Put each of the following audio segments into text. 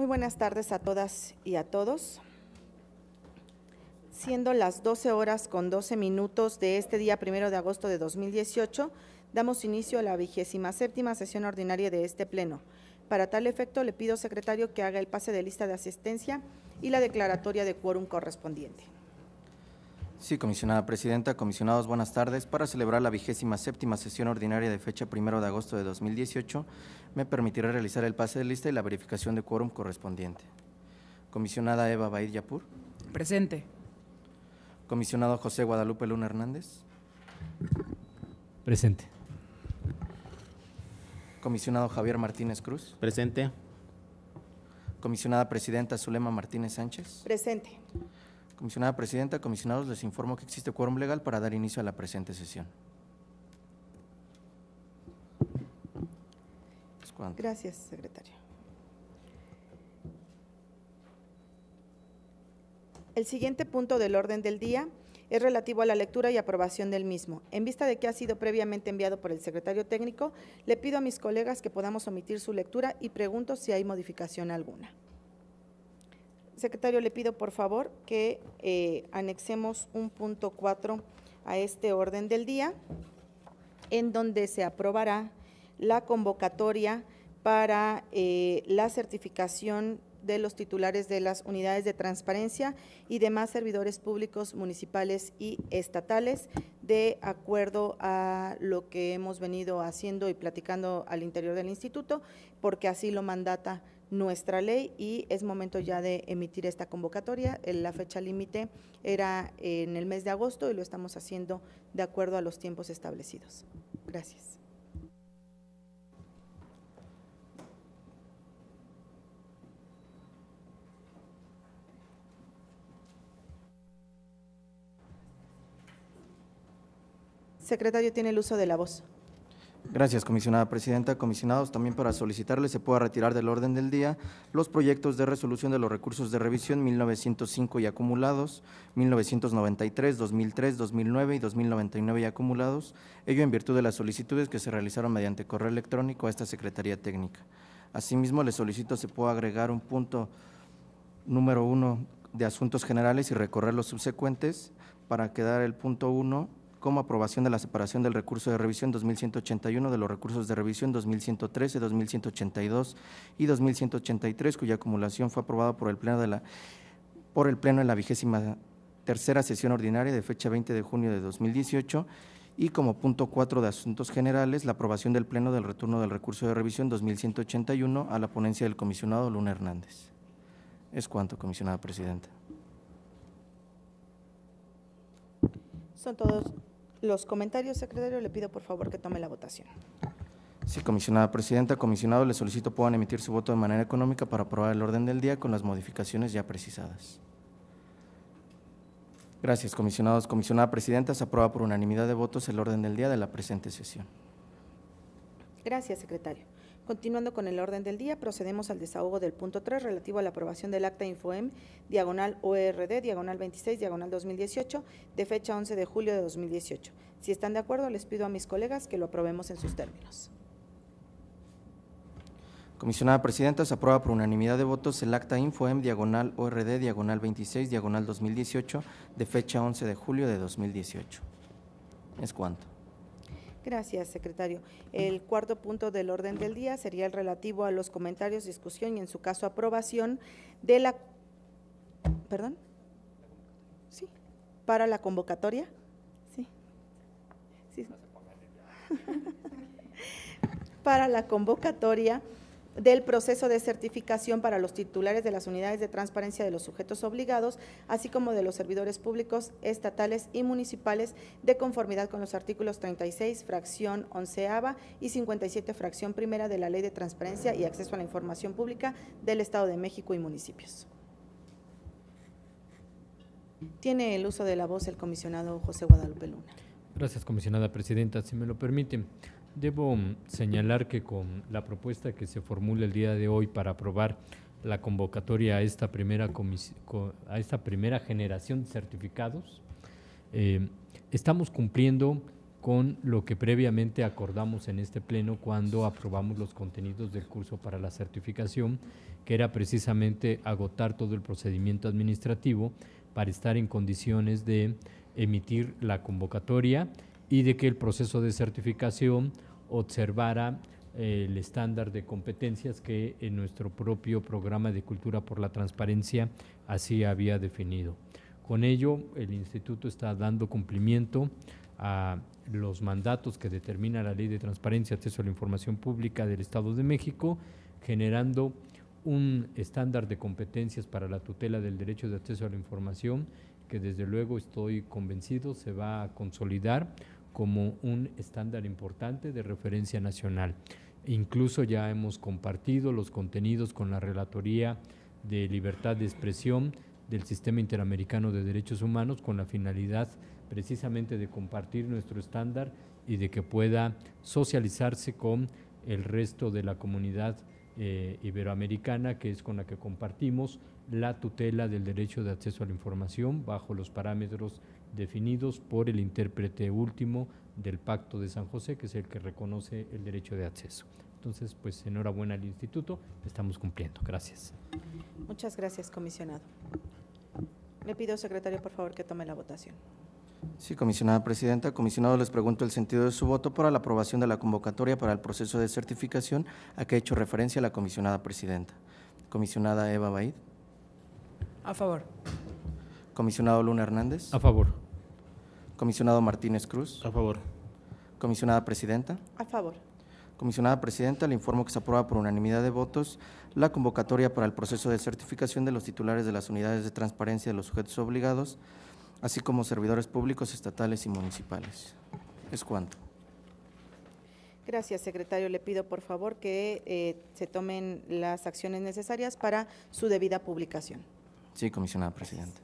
Muy buenas tardes a todas y a todos. Siendo las 12 horas con 12 minutos de este día primero de agosto de 2018, damos inicio a la vigésima séptima sesión ordinaria de este pleno. Para tal efecto, le pido, secretario, que haga el pase de lista de asistencia y la declaratoria de quórum correspondiente. Sí, comisionada presidenta, comisionados, buenas tardes. Para celebrar la vigésima séptima sesión ordinaria de fecha primero de agosto de 2018, me permitiré realizar el pase de lista y la verificación de quórum correspondiente. Comisionada Eva Baid Yapur. Presente. Comisionado José Guadalupe Luna Hernández. Presente. Comisionado Javier Martínez Cruz. Presente. Comisionada Presidenta Zulema Martínez Sánchez. Presente. Comisionada Presidenta, comisionados, les informo que existe quórum legal para dar inicio a la presente sesión. Gracias, secretario. El siguiente punto del orden del día es relativo a la lectura y aprobación del mismo. En vista de que ha sido previamente enviado por el secretario técnico, le pido a mis colegas que podamos omitir su lectura y pregunto si hay modificación alguna. Secretario, le pido por favor que eh, anexemos un punto cuatro a este orden del día, en donde se aprobará la convocatoria para eh, la certificación de los titulares de las unidades de transparencia y demás servidores públicos municipales y estatales, de acuerdo a lo que hemos venido haciendo y platicando al interior del instituto, porque así lo mandata nuestra ley y es momento ya de emitir esta convocatoria. Eh, la fecha límite era eh, en el mes de agosto y lo estamos haciendo de acuerdo a los tiempos establecidos. Gracias. Secretario, tiene el uso de la voz. Gracias, comisionada presidenta. Comisionados, también para solicitarles se pueda retirar del orden del día los proyectos de resolución de los recursos de revisión 1905 y acumulados, 1993, 2003, 2009 y 2099 y acumulados, ello en virtud de las solicitudes que se realizaron mediante correo electrónico a esta Secretaría Técnica. Asimismo, les solicito se pueda agregar un punto número uno de asuntos generales y recorrer los subsecuentes para quedar el punto uno como aprobación de la separación del recurso de revisión 2181, de los recursos de revisión 2113, 2182 y 2183, cuya acumulación fue aprobada por el Pleno de la, por el pleno en la vigésima tercera sesión ordinaria de fecha 20 de junio de 2018 y como punto 4 de asuntos generales, la aprobación del Pleno del retorno del recurso de revisión 2181 a la ponencia del comisionado Luna Hernández. Es cuanto, comisionada presidenta. Son todos los comentarios, secretario, le pido por favor que tome la votación. Sí, comisionada presidenta, comisionado, le solicito puedan emitir su voto de manera económica para aprobar el orden del día con las modificaciones ya precisadas. Gracias, comisionados. Comisionada presidenta, se aprueba por unanimidad de votos el orden del día de la presente sesión. Gracias, secretario. Continuando con el orden del día, procedemos al desahogo del punto 3 relativo a la aprobación del acta Infoem, diagonal ORD, diagonal 26, diagonal 2018, de fecha 11 de julio de 2018. Si están de acuerdo, les pido a mis colegas que lo aprobemos en sus términos. Comisionada Presidenta, se aprueba por unanimidad de votos el acta Infoem, diagonal ORD, diagonal 26, diagonal 2018, de fecha 11 de julio de 2018. Es cuanto. Gracias, secretario. El cuarto punto del orden del día sería el relativo a los comentarios, discusión y en su caso aprobación de la perdón. Sí, para la convocatoria. Sí. Sí. para la convocatoria del proceso de certificación para los titulares de las unidades de transparencia de los sujetos obligados, así como de los servidores públicos, estatales y municipales, de conformidad con los artículos 36, fracción onceava y 57, fracción primera de la Ley de Transparencia y Acceso a la Información Pública del Estado de México y municipios. Tiene el uso de la voz el comisionado José Guadalupe Luna. Gracias, comisionada presidenta. Si me lo permiten. Debo mm, señalar que con la propuesta que se formula el día de hoy para aprobar la convocatoria a esta primera, a esta primera generación de certificados, eh, estamos cumpliendo con lo que previamente acordamos en este pleno cuando aprobamos los contenidos del curso para la certificación, que era precisamente agotar todo el procedimiento administrativo para estar en condiciones de emitir la convocatoria y de que el proceso de certificación observara eh, el estándar de competencias que en nuestro propio programa de cultura por la transparencia así había definido. Con ello, el instituto está dando cumplimiento a los mandatos que determina la Ley de Transparencia, y Acceso a la Información Pública del Estado de México, generando un estándar de competencias para la tutela del derecho de acceso a la información que desde luego estoy convencido se va a consolidar como un estándar importante de referencia nacional. Incluso ya hemos compartido los contenidos con la Relatoría de Libertad de Expresión del Sistema Interamericano de Derechos Humanos con la finalidad precisamente de compartir nuestro estándar y de que pueda socializarse con el resto de la comunidad eh, iberoamericana, que es con la que compartimos la tutela del derecho de acceso a la información bajo los parámetros definidos por el intérprete último del Pacto de San José, que es el que reconoce el derecho de acceso. Entonces, pues enhorabuena al instituto, estamos cumpliendo. Gracias. Muchas gracias, comisionado. Le pido, secretario, por favor, que tome la votación. Sí, comisionada presidenta. Comisionado, les pregunto el sentido de su voto para la aprobación de la convocatoria para el proceso de certificación a que ha hecho referencia la comisionada presidenta. Comisionada Eva Baid. A favor. Comisionado Luna Hernández. A favor. Comisionado Martínez Cruz. A favor. Comisionada Presidenta. A favor. Comisionada Presidenta, le informo que se aprueba por unanimidad de votos la convocatoria para el proceso de certificación de los titulares de las unidades de transparencia de los sujetos obligados, así como servidores públicos estatales y municipales. Es cuanto. Gracias, secretario. Le pido por favor que eh, se tomen las acciones necesarias para su debida publicación. Sí, comisionada presidenta.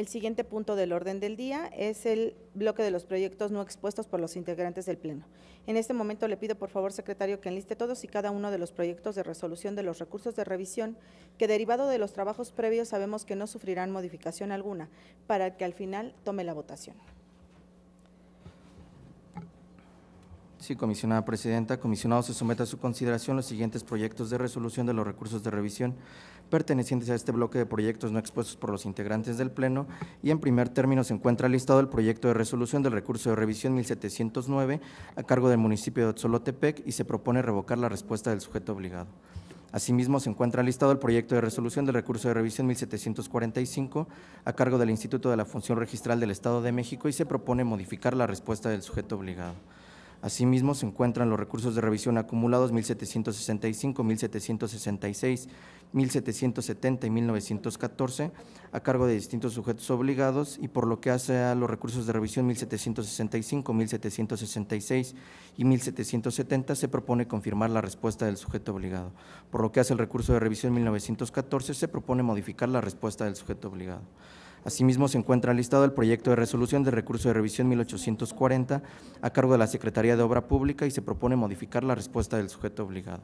El siguiente punto del orden del día es el bloque de los proyectos no expuestos por los integrantes del Pleno. En este momento le pido, por favor, secretario, que enliste todos y cada uno de los proyectos de resolución de los recursos de revisión que, derivado de los trabajos previos, sabemos que no sufrirán modificación alguna, para que al final tome la votación. Sí, comisionada presidenta. Comisionado, se somete a su consideración los siguientes proyectos de resolución de los recursos de revisión pertenecientes a este bloque de proyectos no expuestos por los integrantes del Pleno y en primer término se encuentra listado el proyecto de resolución del recurso de revisión 1709 a cargo del municipio de Otzolotepec y se propone revocar la respuesta del sujeto obligado. Asimismo, se encuentra listado el proyecto de resolución del recurso de revisión 1745 a cargo del Instituto de la Función Registral del Estado de México y se propone modificar la respuesta del sujeto obligado. Asimismo, se encuentran los recursos de revisión acumulados 1765, 1766, 1770 y 1914 a cargo de distintos sujetos obligados y por lo que hace a los recursos de revisión 1765, 1766 y 1770 se propone confirmar la respuesta del sujeto obligado. Por lo que hace el recurso de revisión 1914 se propone modificar la respuesta del sujeto obligado. Asimismo, se encuentra listado el proyecto de resolución de recurso de revisión 1840 a cargo de la Secretaría de Obra Pública y se propone modificar la respuesta del sujeto obligado.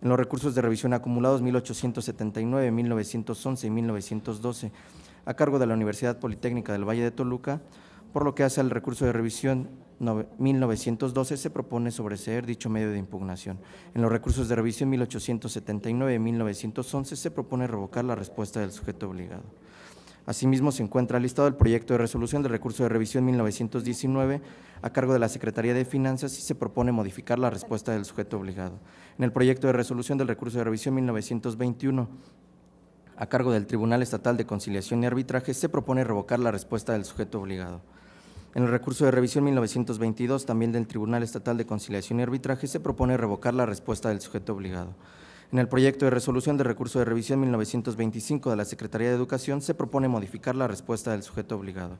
En los recursos de revisión acumulados 1879, 1911 y 1912 a cargo de la Universidad Politécnica del Valle de Toluca, por lo que hace al recurso de revisión 1912 se propone sobreseer dicho medio de impugnación. En los recursos de revisión 1879 y 1911 se propone revocar la respuesta del sujeto obligado. Asimismo, se encuentra listado el proyecto de resolución del recurso de revisión 1919 a cargo de la Secretaría de Finanzas y se propone modificar la respuesta del sujeto obligado. En el proyecto de resolución del recurso de revisión 1921 a cargo del Tribunal Estatal de Conciliación y Arbitraje se propone revocar la respuesta del sujeto obligado. En el recurso de revisión 1922, también del Tribunal Estatal de Conciliación y Arbitraje, se propone revocar la respuesta del sujeto obligado. En el proyecto de resolución de recurso de revisión 1925 de la Secretaría de Educación se propone modificar la respuesta del sujeto obligado.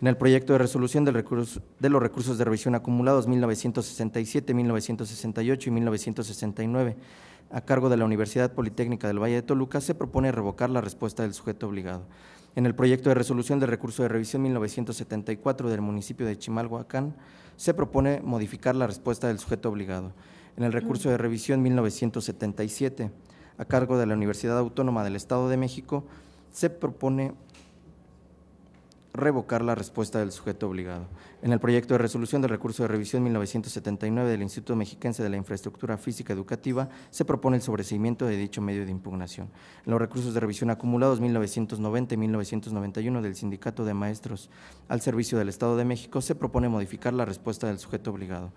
En el proyecto de resolución de los recursos de revisión acumulados 1967, 1968 y 1969 a cargo de la Universidad Politécnica del Valle de Toluca se propone revocar la respuesta del sujeto obligado. En el proyecto de resolución del recurso de revisión 1974 del municipio de Chimalhuacán se propone modificar la respuesta del sujeto obligado en el recurso de revisión 1977 a cargo de la Universidad Autónoma del Estado de México, se propone revocar la respuesta del sujeto obligado. En el proyecto de resolución del recurso de revisión 1979 del Instituto Mexiquense de la Infraestructura Física Educativa se propone el sobreseimiento de dicho medio de impugnación. En los recursos de revisión acumulados 1990 y 1991 del Sindicato de Maestros al Servicio del Estado de México se propone modificar la respuesta del sujeto obligado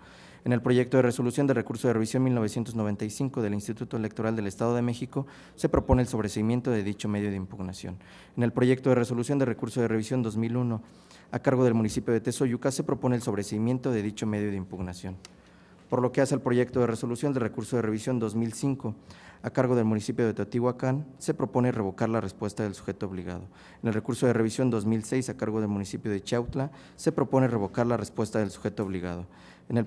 en el proyecto de resolución de recurso de revisión 1995 del Instituto Electoral del Estado de México se propone el sobreseimiento de dicho medio de impugnación. En el proyecto de resolución de recurso de revisión 2001 a cargo del municipio de Tesoyuca se propone el sobreseimiento de dicho medio de impugnación. Por lo que hace el proyecto de resolución de recurso de revisión 2005 a cargo del municipio de Teotihuacán, se propone revocar la respuesta del sujeto obligado. En el recurso de revisión 2006 a cargo del municipio de Chautla, se propone revocar la respuesta del sujeto obligado. En el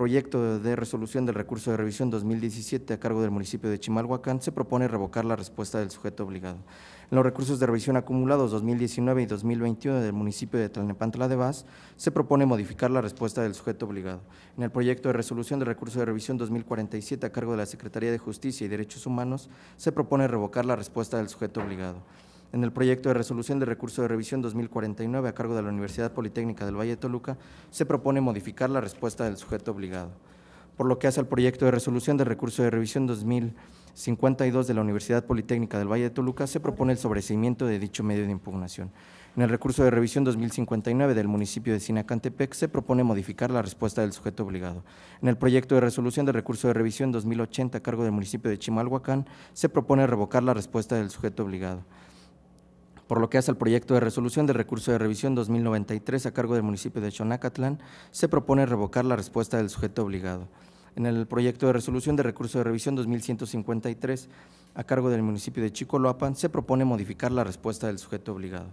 proyecto de resolución del recurso de revisión 2017 a cargo del municipio de Chimalhuacán se propone revocar la respuesta del sujeto obligado. En los recursos de revisión acumulados 2019 y 2021 del municipio de Tlalnepantla de Vaz, se propone modificar la respuesta del sujeto obligado. En el proyecto de resolución del recurso de revisión 2047 a cargo de la Secretaría de Justicia y Derechos Humanos, se propone revocar la respuesta del sujeto obligado en el proyecto de resolución de recurso de revisión 2049 a cargo de la Universidad Politécnica del Valle de Toluca, se propone modificar la respuesta del sujeto obligado. Por lo que hace al proyecto de resolución de recurso de revisión 2052 de la Universidad Politécnica del Valle de Toluca, se propone el sobreseimiento de dicho medio de impugnación. En el recurso de revisión 2059 del municipio de Sinacantepec se propone modificar la respuesta del sujeto obligado. En el proyecto de resolución de recurso de revisión 2080 a cargo del municipio de Chimalhuacán se propone revocar la respuesta del sujeto obligado por lo que hace al proyecto de resolución de recurso de revisión 2093 a cargo del municipio de Chonacatlán, se propone revocar la respuesta del sujeto obligado. En el proyecto de resolución de recurso de revisión 2153 a cargo del municipio de Chicoloapan, se propone modificar la respuesta del sujeto obligado,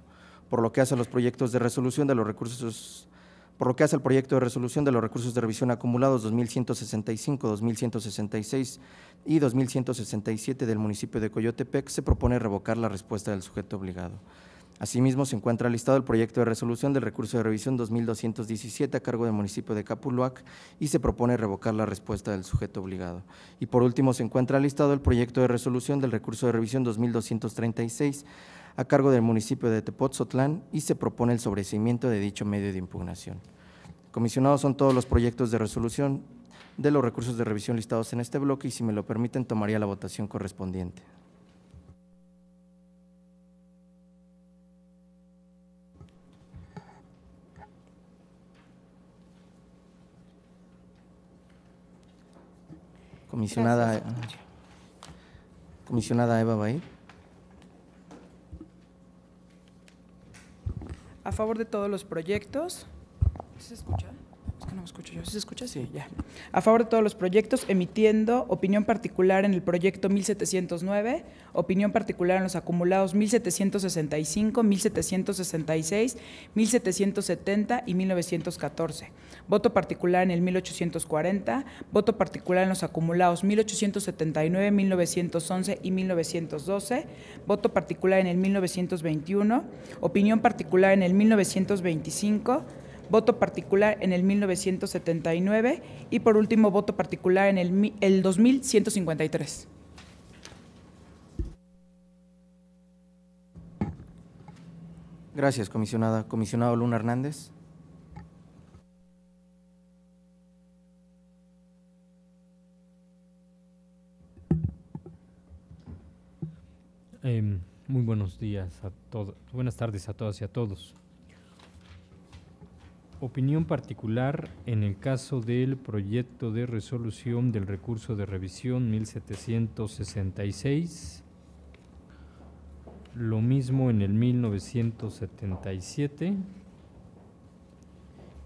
por lo que hace a los proyectos de resolución de los recursos por lo que hace al proyecto de resolución de los recursos de revisión acumulados 2165, 2166 y 2167 del municipio de Coyotepec, se propone revocar la respuesta del sujeto obligado. Asimismo, se encuentra listado el proyecto de resolución del recurso de revisión 2217 a cargo del municipio de Capuluac y se propone revocar la respuesta del sujeto obligado. Y por último, se encuentra listado el proyecto de resolución del recurso de revisión 2236 a cargo del municipio de Tepotzotlán y se propone el sobrecimiento de dicho medio de impugnación. Comisionados son todos los proyectos de resolución de los recursos de revisión listados en este bloque y si me lo permiten tomaría la votación correspondiente. Comisionada, comisionada Eva Bahí. a favor de todos los proyectos. A favor de todos los proyectos, emitiendo opinión particular en el proyecto 1709, opinión particular en los acumulados 1765, 1766, 1770 y 1914 voto particular en el 1840, voto particular en los acumulados 1879, 1911 y 1912, voto particular en el 1921, opinión particular en el 1925, voto particular en el 1979 y por último voto particular en el, el 2153. Gracias, comisionada. Comisionado Luna Hernández. Em, muy buenos días a todos, buenas tardes a todas y a todos. Opinión particular en el caso del proyecto de resolución del recurso de revisión 1766, lo mismo en el 1977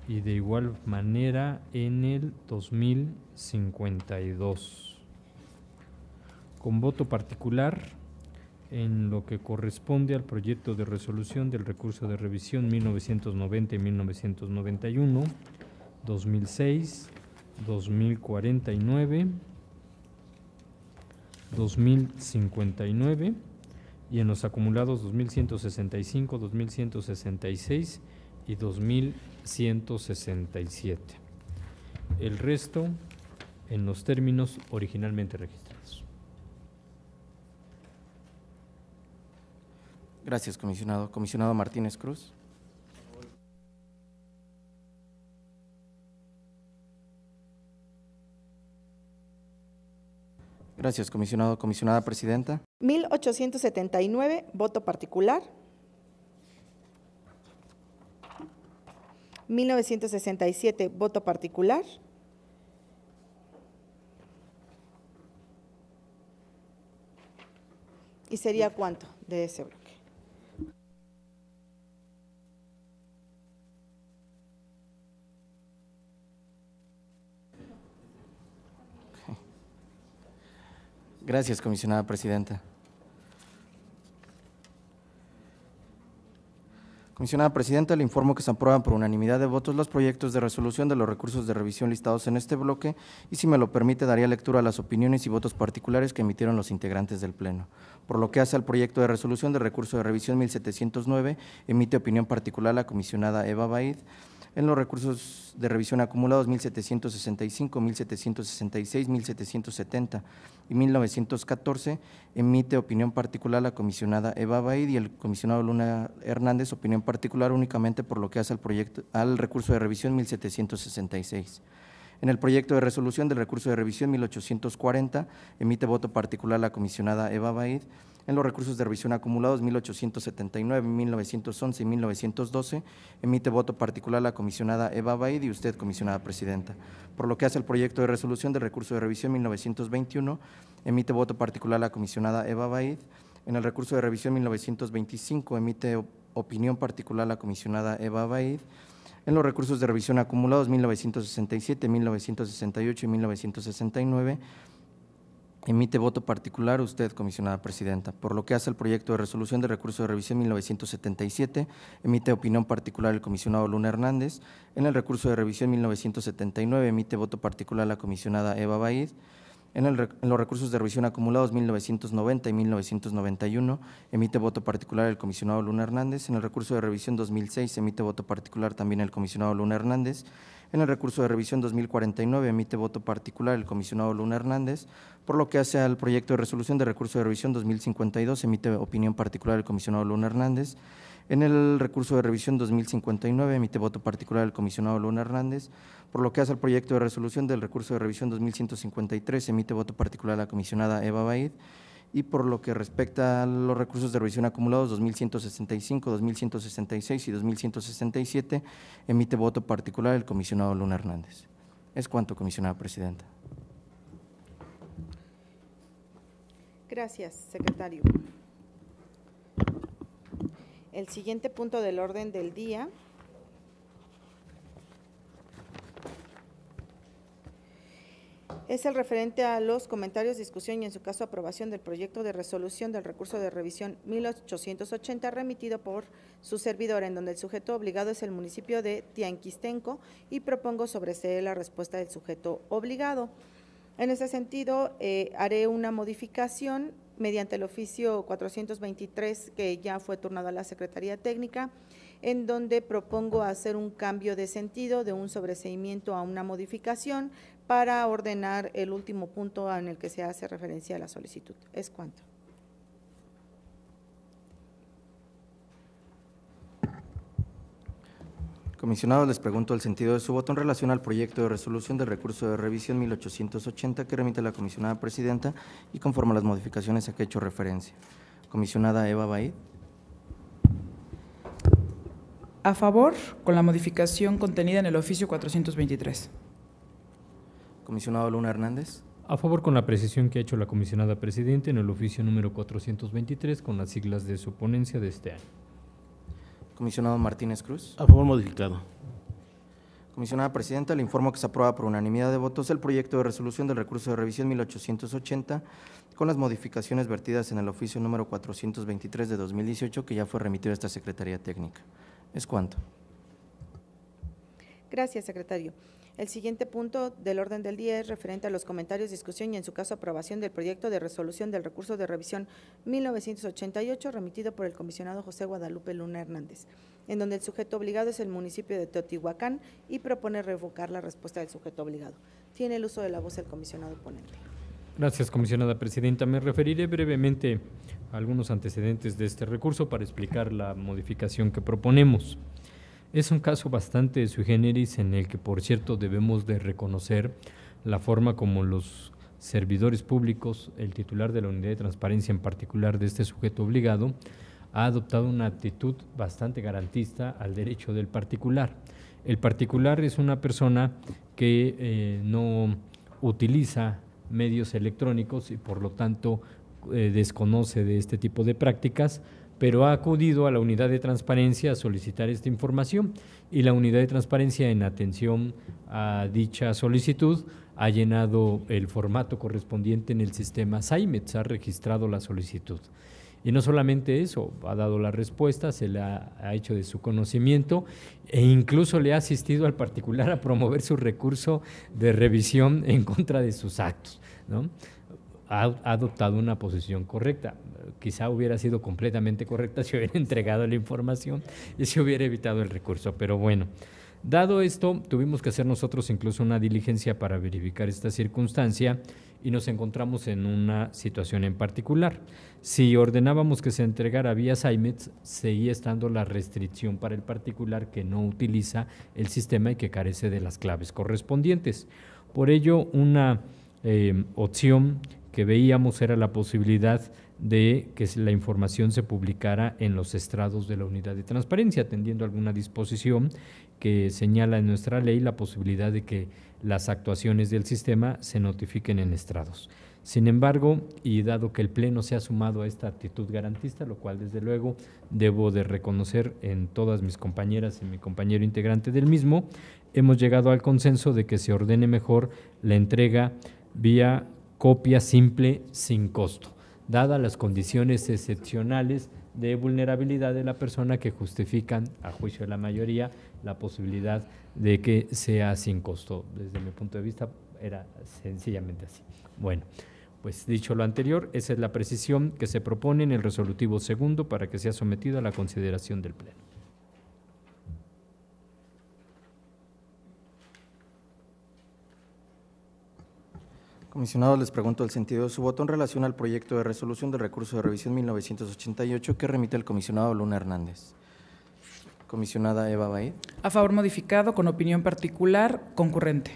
y de igual manera en el 2052. Con voto particular en lo que corresponde al proyecto de resolución del recurso de revisión 1990 y 1991, 2006, 2049, 2059 y en los acumulados 2165, 2166 y 2167. El resto en los términos originalmente registrados. Gracias, comisionado. Comisionado Martínez Cruz. Gracias, comisionado. Comisionada presidenta. 1879, voto particular. 1967, voto particular. ¿Y sería cuánto de ese bloque? Gracias, comisionada presidenta. Comisionada Presidenta, le informo que se aprueban por unanimidad de votos los proyectos de resolución de los recursos de revisión listados en este bloque y, si me lo permite, daría lectura a las opiniones y votos particulares que emitieron los integrantes del Pleno. Por lo que hace al proyecto de resolución de recurso de revisión 1709, emite opinión particular la comisionada Eva Baid en los recursos de revisión acumulados 1765, 1766, 1770 y 1914 emite opinión particular la comisionada Eva Baid y el comisionado Luna Hernández opinión particular únicamente por lo que hace al proyecto al recurso de revisión 1766. En el proyecto de resolución del recurso de revisión 1840 emite voto particular la comisionada Eva Baid en los recursos de revisión acumulados 1879, 1911 y 1912, emite voto particular la comisionada Eva Baid y usted, comisionada presidenta. Por lo que hace el proyecto de resolución del recurso de revisión 1921, emite voto particular la comisionada Eva Baid. En el recurso de revisión 1925, emite opinión particular la comisionada Eva Baid. En los recursos de revisión acumulados 1967, 1968 y 1969, Emite voto particular usted, comisionada presidenta. Por lo que hace al proyecto de resolución de recurso de revisión 1977, emite opinión particular el comisionado Luna Hernández. En el recurso de revisión 1979, emite voto particular la comisionada Eva Baid. En, en, los recursos de revisión acumulados 1990 y 1991, emite voto particular el comisionado Luna Hernández. En el recurso de revisión 2006, emite voto particular también el comisionado Luna Hernández. En el recurso de revisión 2049 emite voto particular el comisionado Luna Hernández, por lo que hace al proyecto de resolución de recurso de revisión 2052 emite opinión particular el comisionado Luna Hernández. En el recurso de revisión 2059 emite voto particular el comisionado Luna Hernández, por lo que hace al proyecto de resolución del recurso de revisión 2153 emite voto particular la comisionada Eva Baid y por lo que respecta a los recursos de revisión acumulados 2165, 2166 y 2167, emite voto particular el comisionado Luna Hernández. Es cuanto, comisionada presidenta. Gracias, secretario. El siguiente punto del orden del día es el referente a los comentarios, discusión y en su caso aprobación del proyecto de resolución del recurso de revisión 1880 remitido por su servidor, en donde el sujeto obligado es el municipio de Tianquistenco y propongo sobreseer la respuesta del sujeto obligado. En ese sentido, eh, haré una modificación mediante el oficio 423 que ya fue turnado a la Secretaría Técnica en donde propongo hacer un cambio de sentido de un sobreseimiento a una modificación para ordenar el último punto en el que se hace referencia a la solicitud. Es cuanto. Comisionado, les pregunto el sentido de su voto en relación al proyecto de resolución del recurso de revisión 1880 que remite la comisionada presidenta y conforme a las modificaciones a que he hecho referencia. Comisionada Eva Baid. A favor con la modificación contenida en el oficio 423. Comisionado Luna Hernández. A favor con la precisión que ha hecho la comisionada presidenta en el oficio número 423 con las siglas de su ponencia de este año. Comisionado Martínez Cruz. A favor modificado. Comisionada Presidenta, le informo que se aprueba por unanimidad de votos el proyecto de resolución del recurso de revisión 1880 con las modificaciones vertidas en el oficio número 423 de 2018 que ya fue remitido a esta Secretaría Técnica. Es cuanto. Gracias, secretario. El siguiente punto del orden del día es referente a los comentarios, discusión y, en su caso, aprobación del proyecto de resolución del recurso de revisión 1988 remitido por el comisionado José Guadalupe Luna Hernández, en donde el sujeto obligado es el municipio de Teotihuacán y propone revocar la respuesta del sujeto obligado. Tiene el uso de la voz el comisionado ponente. Gracias, comisionada presidenta. Me referiré brevemente a algunos antecedentes de este recurso para explicar la modificación que proponemos. Es un caso bastante sui generis en el que, por cierto, debemos de reconocer la forma como los servidores públicos, el titular de la unidad de transparencia en particular de este sujeto obligado, ha adoptado una actitud bastante garantista al derecho del particular. El particular es una persona que eh, no utiliza medios electrónicos y por lo tanto eh, desconoce de este tipo de prácticas, pero ha acudido a la unidad de transparencia a solicitar esta información y la unidad de transparencia en atención a dicha solicitud ha llenado el formato correspondiente en el sistema SAIMETS, ha registrado la solicitud. Y no solamente eso, ha dado la respuesta, se le ha, hecho de su conocimiento e incluso le ha asistido al particular a promover su recurso de revisión en contra de sus actos. ¿no? Ha, ha, adoptado una posición correcta. Quizá hubiera sido completamente correcta si hubiera entregado la información y si hubiera evitado el recurso, pero bueno. Dado esto, tuvimos que hacer nosotros incluso una diligencia para verificar esta circunstancia y nos encontramos en una situación en particular. Si ordenábamos que se entregara vía Symet, seguía estando la restricción para el particular que no utiliza el sistema y que carece de las claves correspondientes. Por ello, una eh, opción que veíamos era la posibilidad de que la información se publicara en los estrados de la unidad de transparencia, atendiendo alguna disposición que señala en nuestra ley la posibilidad de que las actuaciones del sistema se notifiquen en estrados. Sin embargo, y dado que el Pleno se ha sumado a esta actitud garantista, lo cual desde luego debo de reconocer en todas mis compañeras y mi compañero integrante del mismo, hemos llegado al consenso de que se ordene mejor la entrega vía copia simple sin costo, dadas las condiciones excepcionales de vulnerabilidad de la persona que justifican, a juicio de la mayoría, la posibilidad de que sea sin costo. Desde mi punto de vista era sencillamente así. Bueno, pues dicho lo anterior, esa es la precisión que se propone en el resolutivo segundo para que sea sometido a la consideración del Pleno. Comisionado, les pregunto el sentido de su voto en relación al proyecto de resolución de recurso de revisión 1988 que remite el comisionado Luna Hernández. Comisionada Eva Baid. A favor modificado con opinión particular concurrente.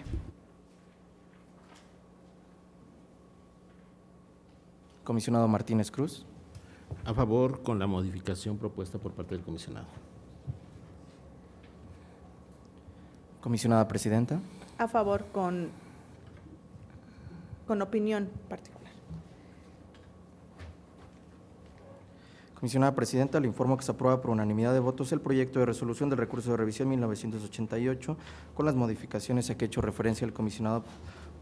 Comisionado Martínez Cruz. A favor con la modificación propuesta por parte del comisionado. Comisionada Presidenta. A favor con, con opinión particular. Comisionada Presidenta, le informo que se aprueba por unanimidad de votos el proyecto de resolución del recurso de revisión 1988 con las modificaciones a que he hecho referencia el comisionado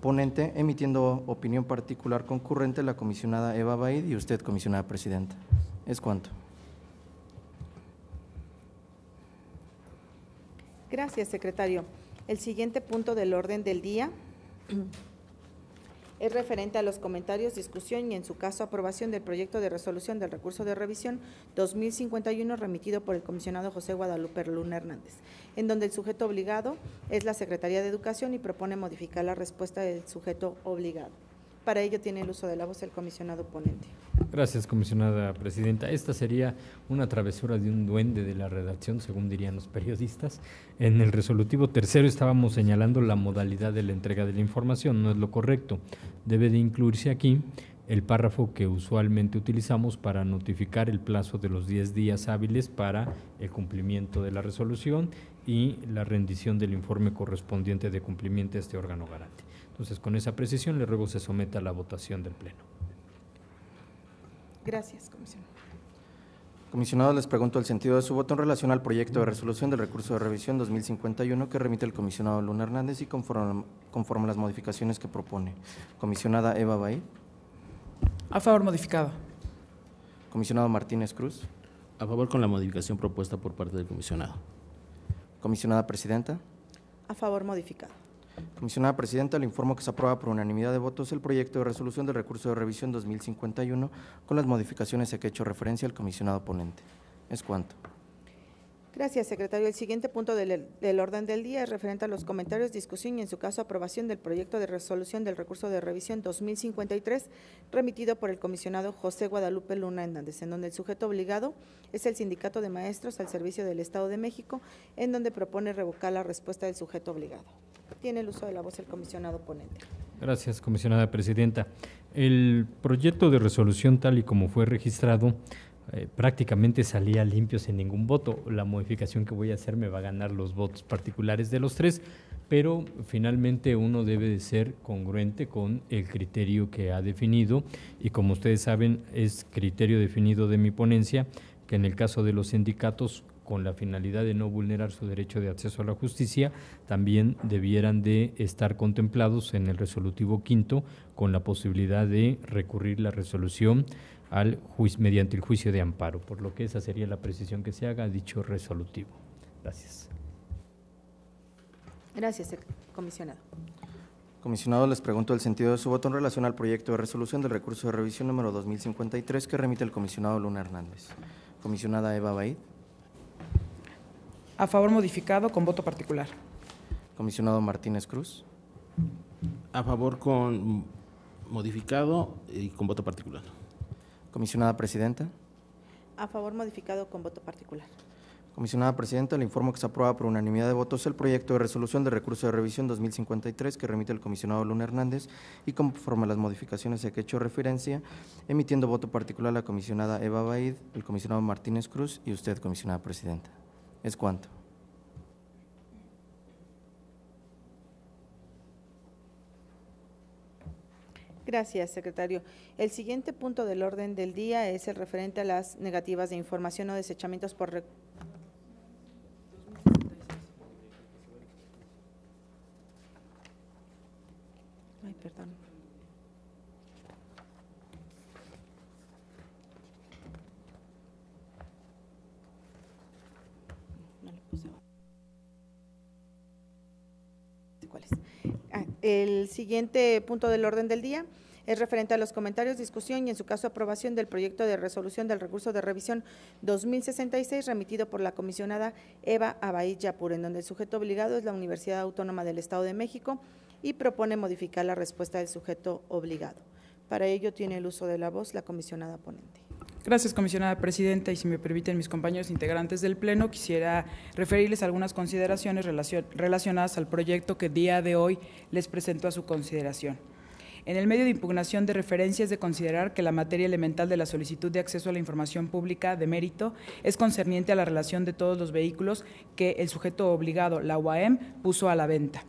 ponente, emitiendo opinión particular concurrente la comisionada Eva Baid y usted, comisionada presidenta. Es cuanto. Gracias, secretario. El siguiente punto del orden del día es referente a los comentarios, discusión y en su caso aprobación del proyecto de resolución del recurso de revisión 2051 remitido por el comisionado José Guadalupe Luna Hernández, en donde el sujeto obligado es la Secretaría de Educación y propone modificar la respuesta del sujeto obligado. Para ello tiene el uso de la voz el comisionado ponente. Gracias, comisionada presidenta. Esta sería una travesura de un duende de la redacción, según dirían los periodistas. En el resolutivo tercero estábamos señalando la modalidad de la entrega de la información, no es lo correcto. Debe de incluirse aquí el párrafo que usualmente utilizamos para notificar el plazo de los 10 días hábiles para el cumplimiento de la resolución y la rendición del informe correspondiente de cumplimiento a este órgano garante. Entonces, con esa precisión, le ruego se someta a la votación del Pleno. Gracias, comisionado. Comisionado, les pregunto el sentido de su voto en relación al proyecto de resolución del recurso de revisión 2051 que remite el comisionado Luna Hernández y conforme, conforme las modificaciones que propone. Comisionada Eva Bahí. A favor, modificado. Comisionado Martínez Cruz. A favor con la modificación propuesta por parte del comisionado. Comisionada Presidenta. A favor, modificado. Comisionada Presidenta, le informo que se aprueba por unanimidad de votos el proyecto de resolución del recurso de revisión 2051 con las modificaciones a que ha he hecho referencia el comisionado ponente. Es cuanto. Gracias, secretario. El siguiente punto del, del, orden del día es referente a los comentarios, discusión y, en su caso, aprobación del proyecto de resolución del recurso de revisión 2053 remitido por el comisionado José Guadalupe Luna Hernández, en donde el sujeto obligado es el Sindicato de Maestros al Servicio del Estado de México, en donde propone revocar la respuesta del sujeto obligado tiene el uso de la voz el comisionado ponente. Gracias, comisionada presidenta. El proyecto de resolución tal y como fue registrado eh, prácticamente salía limpio sin ningún voto. La modificación que voy a hacer me va a ganar los votos particulares de los tres, pero finalmente uno debe de ser congruente con el criterio que ha definido y como ustedes saben es criterio definido de mi ponencia que en el caso de los sindicatos con la finalidad de no vulnerar su derecho de acceso a la justicia, también debieran de estar contemplados en el resolutivo quinto con la posibilidad de recurrir la resolución al mediante el juicio de amparo, por lo que esa sería la precisión que se haga a dicho resolutivo. Gracias. Gracias, comisionado. Comisionado, les pregunto el sentido de su voto en relación al proyecto de resolución del recurso de revisión número 2053 que remite el comisionado Luna Hernández. Comisionada Eva Baid. A favor modificado con voto particular. Comisionado Martínez Cruz. A favor con modificado y con voto particular. Comisionada Presidenta. A favor modificado con voto particular. Comisionada Presidenta, le informo que se aprueba por unanimidad de votos el proyecto de resolución de recurso de revisión 2053 que remite el comisionado Luna Hernández y conforme a las modificaciones a que he hecho referencia, emitiendo voto particular a la comisionada Eva Baid, el comisionado Martínez Cruz y usted, comisionada Presidenta. ¿Es cuánto? Gracias, secretario. El siguiente punto del orden del día es el referente a las negativas de información o desechamientos por El siguiente punto del orden del día es referente a los comentarios, discusión y en su caso aprobación del proyecto de resolución del recurso de revisión 2066 remitido por la comisionada Eva abay Yapur, en donde el sujeto obligado es la Universidad Autónoma del Estado de México y propone modificar la respuesta del sujeto obligado. Para ello tiene el uso de la voz la comisionada ponente. Gracias, comisionada presidenta. Y si me permiten mis compañeros integrantes del Pleno, quisiera referirles algunas consideraciones relacionadas al proyecto que día de hoy les presento a su consideración. En el medio de impugnación de referencias de considerar que la materia elemental de la solicitud de acceso a la información pública de mérito es concerniente a la relación de todos los vehículos que el sujeto obligado, la UAM, puso a la venta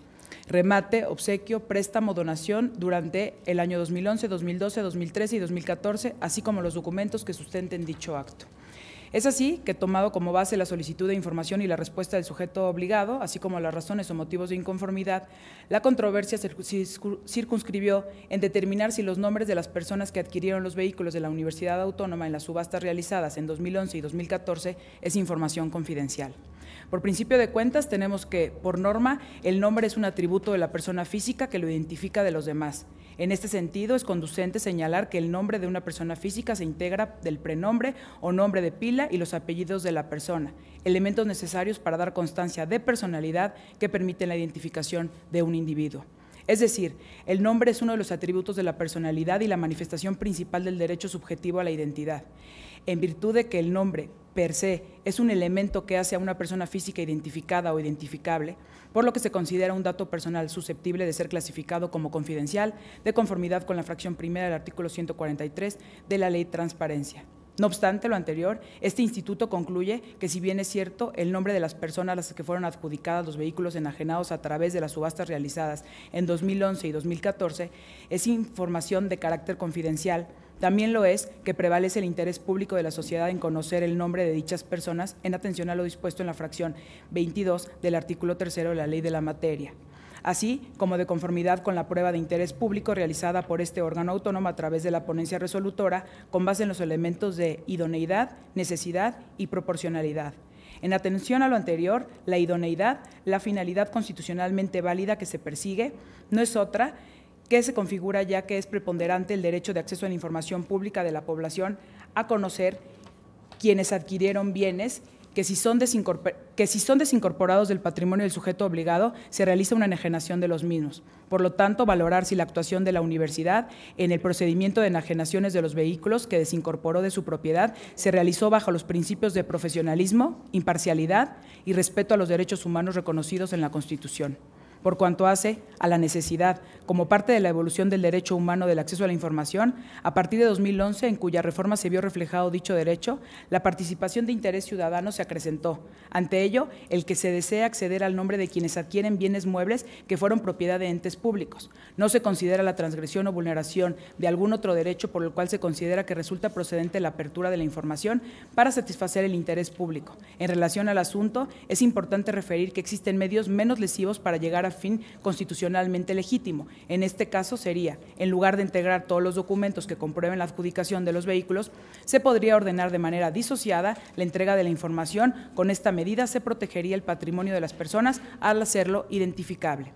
remate, obsequio, préstamo, donación durante el año 2011, 2012, 2013 y 2014, así como los documentos que sustenten dicho acto. Es así que, tomado como base la solicitud de información y la respuesta del sujeto obligado, así como las razones o motivos de inconformidad, la controversia se circunscribió en determinar si los nombres de las personas que adquirieron los vehículos de la Universidad Autónoma en las subastas realizadas en 2011 y 2014 es información confidencial. Por principio de cuentas, tenemos que, por norma, el nombre es un atributo de la persona física que lo identifica de los demás. En este sentido, es conducente señalar que el nombre de una persona física se integra del prenombre o nombre de pila y los apellidos de la persona, elementos necesarios para dar constancia de personalidad que permiten la identificación de un individuo. Es decir, el nombre es uno de los atributos de la personalidad y la manifestación principal del derecho subjetivo a la identidad en virtud de que el nombre per se es un elemento que hace a una persona física identificada o identificable, por lo que se considera un dato personal susceptible de ser clasificado como confidencial, de conformidad con la fracción primera del artículo 143 de la Ley Transparencia. No obstante lo anterior, este instituto concluye que si bien es cierto el nombre de las personas a las que fueron adjudicadas los vehículos enajenados a través de las subastas realizadas en 2011 y 2014 es información de carácter confidencial, también lo es que prevalece el interés público de la sociedad en conocer el nombre de dichas personas en atención a lo dispuesto en la fracción 22 del artículo 3 de la ley de la materia así como de conformidad con la prueba de interés público realizada por este órgano autónomo a través de la ponencia resolutora con base en los elementos de idoneidad, necesidad y proporcionalidad. En atención a lo anterior, la idoneidad, la finalidad constitucionalmente válida que se persigue, no es otra que se configura ya que es preponderante el derecho de acceso a la información pública de la población a conocer quienes adquirieron bienes que si, son que si son desincorporados del patrimonio del sujeto obligado, se realiza una enajenación de los mismos. Por lo tanto, valorar si la actuación de la universidad en el procedimiento de enajenaciones de los vehículos que desincorporó de su propiedad se realizó bajo los principios de profesionalismo, imparcialidad y respeto a los derechos humanos reconocidos en la Constitución por cuanto hace a la necesidad, como parte de la evolución del derecho humano del acceso a la información, a partir de 2011, en cuya reforma se vio reflejado dicho derecho, la participación de interés ciudadano se acrecentó. Ante ello, el que se desea acceder al nombre de quienes adquieren bienes muebles que fueron propiedad de entes públicos. No se considera la transgresión o vulneración de algún otro derecho por el cual se considera que resulta procedente la apertura de la información para satisfacer el interés público. En relación al asunto, es importante referir que existen medios menos lesivos para llegar a fin constitucionalmente legítimo. En este caso sería, en lugar de integrar todos los documentos que comprueben la adjudicación de los vehículos, se podría ordenar de manera disociada la entrega de la información. Con esta medida se protegería el patrimonio de las personas al hacerlo identificable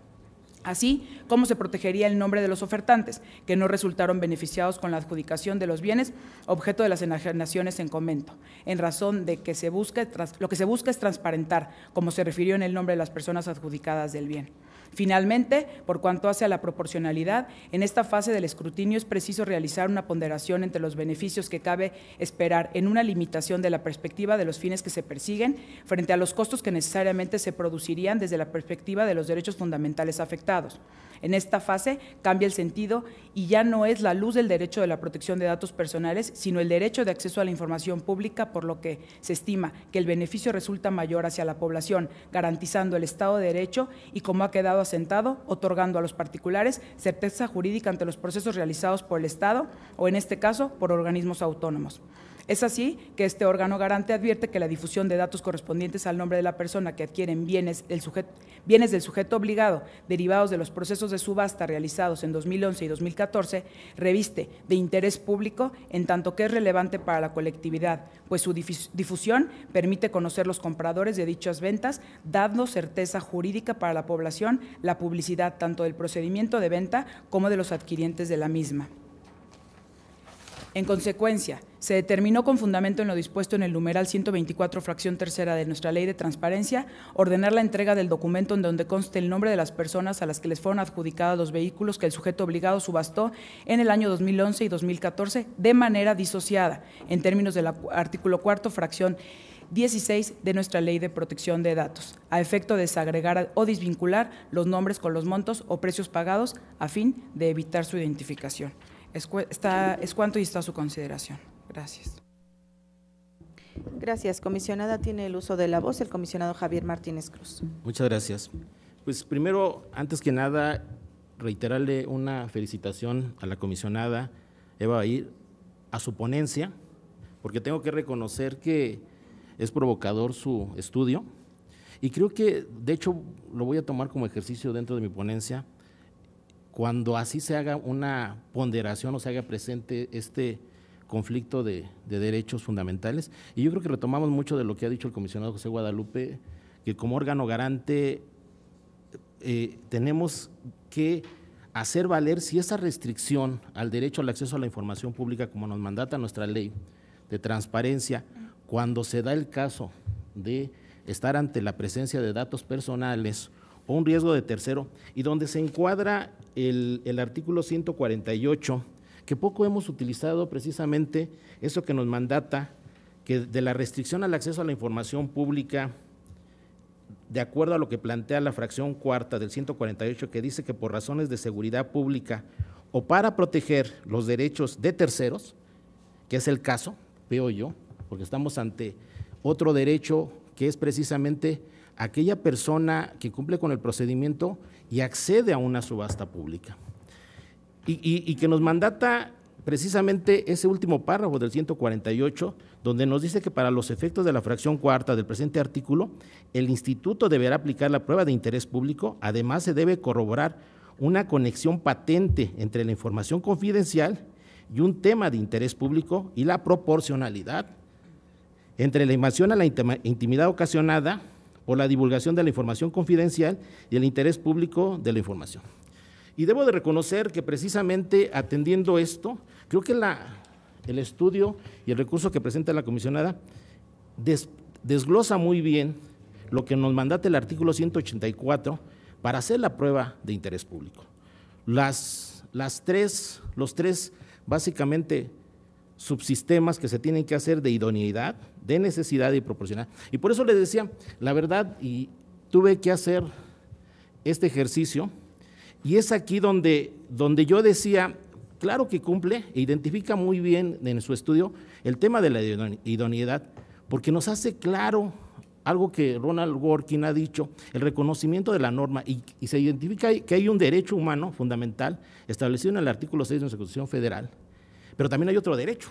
así como se protegería el nombre de los ofertantes, que no resultaron beneficiados con la adjudicación de los bienes objeto de las enajenaciones en comento, en razón de que se lo que se busca es transparentar, como se refirió en el nombre de las personas adjudicadas del bien. Finalmente, por cuanto hace a la proporcionalidad, en esta fase del escrutinio es preciso realizar una ponderación entre los beneficios que cabe esperar en una limitación de la perspectiva de los fines que se persiguen frente a los costos que necesariamente se producirían desde la perspectiva de los derechos fundamentales afectados en esta fase cambia el sentido y ya no es la luz del derecho de la protección de datos personales, sino el derecho de acceso a la información pública, por lo que se estima que el beneficio resulta mayor hacia la población, garantizando el Estado de Derecho y, como ha quedado asentado, otorgando a los particulares certeza jurídica ante los procesos realizados por el Estado o, en este caso, por organismos autónomos. Es así que este órgano garante advierte que la difusión de datos correspondientes al nombre de la persona que adquieren bienes, bienes del sujeto obligado derivados de los procesos de subasta realizados en 2011 y 2014 reviste de interés público en tanto que es relevante para la colectividad, pues su difusión permite conocer los compradores de dichas ventas, dando certeza jurídica para la población la publicidad tanto del procedimiento de venta como de los adquirientes de la misma. En consecuencia, se determinó con fundamento en lo dispuesto en el numeral 124, fracción tercera de nuestra Ley de Transparencia, ordenar la entrega del documento en donde conste el nombre de las personas a las que les fueron adjudicados los vehículos que el sujeto obligado subastó en el año 2011 y 2014 de manera disociada, en términos del artículo cuarto, fracción 16 de nuestra Ley de Protección de Datos, a efecto de desagregar o desvincular los nombres con los montos o precios pagados a fin de evitar su identificación es, está, es cuanto y está a su consideración. Gracias. Gracias, comisionada. Tiene el uso de la voz el comisionado Javier Martínez Cruz. Muchas gracias. Pues primero, antes que nada, reiterarle una felicitación a la comisionada Eva Bair, a su ponencia, porque tengo que reconocer que es provocador su estudio y creo que, de hecho, lo voy a tomar como ejercicio dentro de mi ponencia cuando así se haga una ponderación o se haga presente este conflicto de, derechos fundamentales. Y yo creo que retomamos mucho de lo que ha dicho el comisionado José Guadalupe, que como órgano garante eh, tenemos que hacer valer si esa restricción al derecho al acceso a la información pública, como nos mandata nuestra ley de transparencia, cuando se da el caso de estar ante la presencia de datos personales o un riesgo de tercero, y donde se encuadra el, artículo 148, que poco hemos utilizado precisamente eso que nos mandata, que de la restricción al acceso a la información pública de acuerdo a lo que plantea la fracción cuarta del 148, que dice que por razones de seguridad pública o para proteger los derechos de terceros, que es el caso, veo yo, porque estamos ante otro derecho que es precisamente aquella persona que cumple con el procedimiento y accede a una subasta pública. Y, que nos mandata precisamente ese último párrafo del 148, donde nos dice que para los efectos de la fracción cuarta del presente artículo, el instituto deberá aplicar la prueba de interés público, además se debe corroborar una conexión patente entre la información confidencial y un tema de interés público y la proporcionalidad entre la invasión a la intimidad ocasionada o la divulgación de la información confidencial y el interés público de la información. Y debo de reconocer que precisamente atendiendo esto, creo que la, el estudio y el recurso que presenta la comisionada desglosa muy bien lo que nos mandate el artículo 184 para hacer la prueba de interés público. Las, las tres, los tres básicamente subsistemas que se tienen que hacer de idoneidad, de necesidad y proporcional. Y por eso les decía, la verdad, y tuve que hacer este ejercicio, y es aquí donde, donde yo decía, claro que cumple e identifica muy bien en su estudio el tema de la idoneidad, porque nos hace claro algo que Ronald working ha dicho, el reconocimiento de la norma, y, se identifica que hay un derecho humano fundamental establecido en el artículo 6 de la Constitución Federal, pero también hay otro derecho,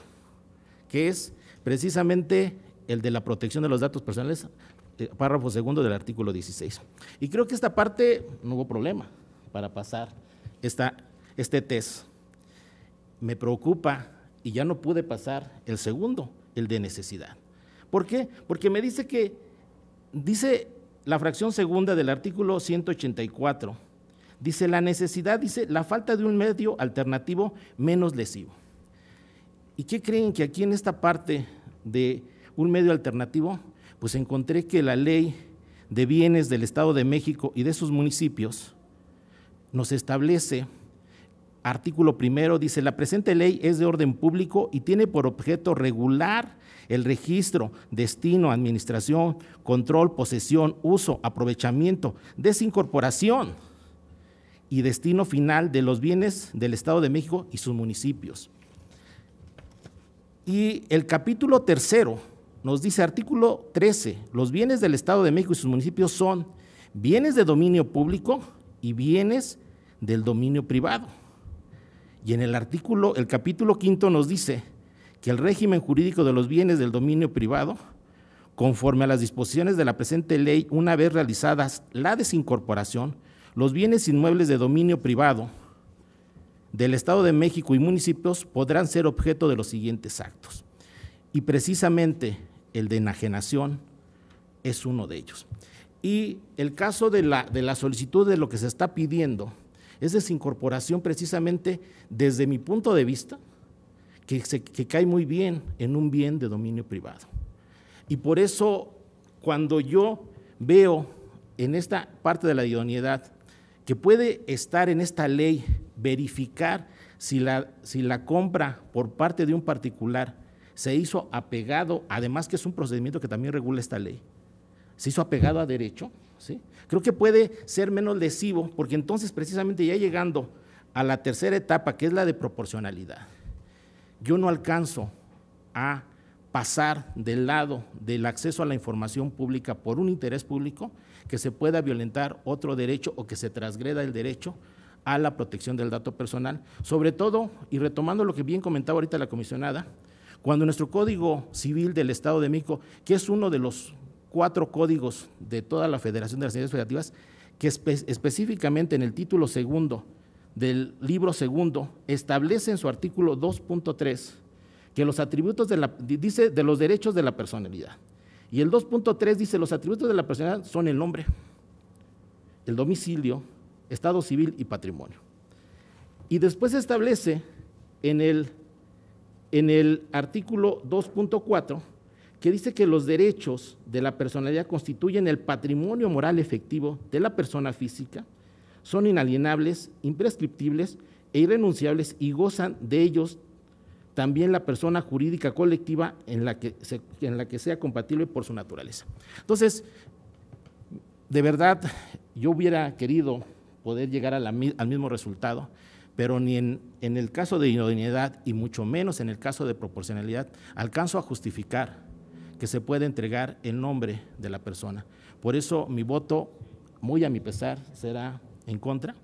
que es precisamente el de la protección de los datos personales, eh, párrafo segundo del artículo 16. Y creo que esta parte no hubo problema para pasar esta, este test. Me preocupa y ya no pude pasar el segundo, el de necesidad. ¿Por qué? Porque me dice que, dice la fracción segunda del artículo 184, dice la necesidad, dice la falta de un medio alternativo menos lesivo. ¿Y qué creen que aquí en esta parte de un medio alternativo? Pues encontré que la ley de bienes del Estado de México y de sus municipios nos establece, artículo primero, dice, la presente ley es de orden público y tiene por objeto regular el registro, destino, administración, control, posesión, uso, aprovechamiento, desincorporación y destino final de los bienes del Estado de México y sus municipios. Y el capítulo tercero nos dice, artículo 13, los bienes del Estado de México y sus municipios son bienes de dominio público y bienes del dominio privado. Y en el artículo, el capítulo quinto nos dice que el régimen jurídico de los bienes del dominio privado, conforme a las disposiciones de la presente ley, una vez realizadas la desincorporación, los bienes inmuebles de dominio privado, del Estado de México y municipios podrán ser objeto de los siguientes actos. Y precisamente el de enajenación es uno de ellos. Y el caso de la, de la solicitud de lo que se está pidiendo es desincorporación precisamente desde mi punto de vista, que, que cae muy bien en un bien de dominio privado. Y por eso cuando yo veo en esta parte de la idoneidad que puede estar en esta ley verificar si la, compra por parte de un particular se hizo apegado, además que es un procedimiento que también regula esta ley, se hizo apegado a derecho, ¿sí? creo que puede ser menos lesivo, porque entonces precisamente ya llegando a la tercera etapa, que es la de proporcionalidad, yo no alcanzo a pasar del lado del acceso a la información pública por un interés público que se pueda violentar otro derecho o que se transgreda el derecho a la protección del dato personal, sobre todo, y retomando lo que bien comentaba ahorita la comisionada, cuando nuestro Código Civil del Estado de México, que es uno de los cuatro códigos de toda la Federación de las Ciencias Federativas, que específicamente en el título segundo del libro segundo, establece en su artículo 2.3 que los atributos de la, dice de los derechos de la personalidad. Y el 2.3 dice los atributos de la personalidad son el nombre, el domicilio, Estado civil y patrimonio. Y después se establece en el, en el artículo 2.4 que dice que los derechos de la personalidad constituyen el patrimonio moral efectivo de la persona física, son inalienables, imprescriptibles e irrenunciables y gozan de ellos también la persona jurídica colectiva en la que, en la que sea compatible por su naturaleza. Entonces, de verdad, yo hubiera querido poder llegar al mismo resultado, pero ni en, el caso de inodinidad y mucho menos en el caso de proporcionalidad alcanzo a justificar que se puede entregar el nombre de la persona. Por eso mi voto, muy a mi pesar, será en contra,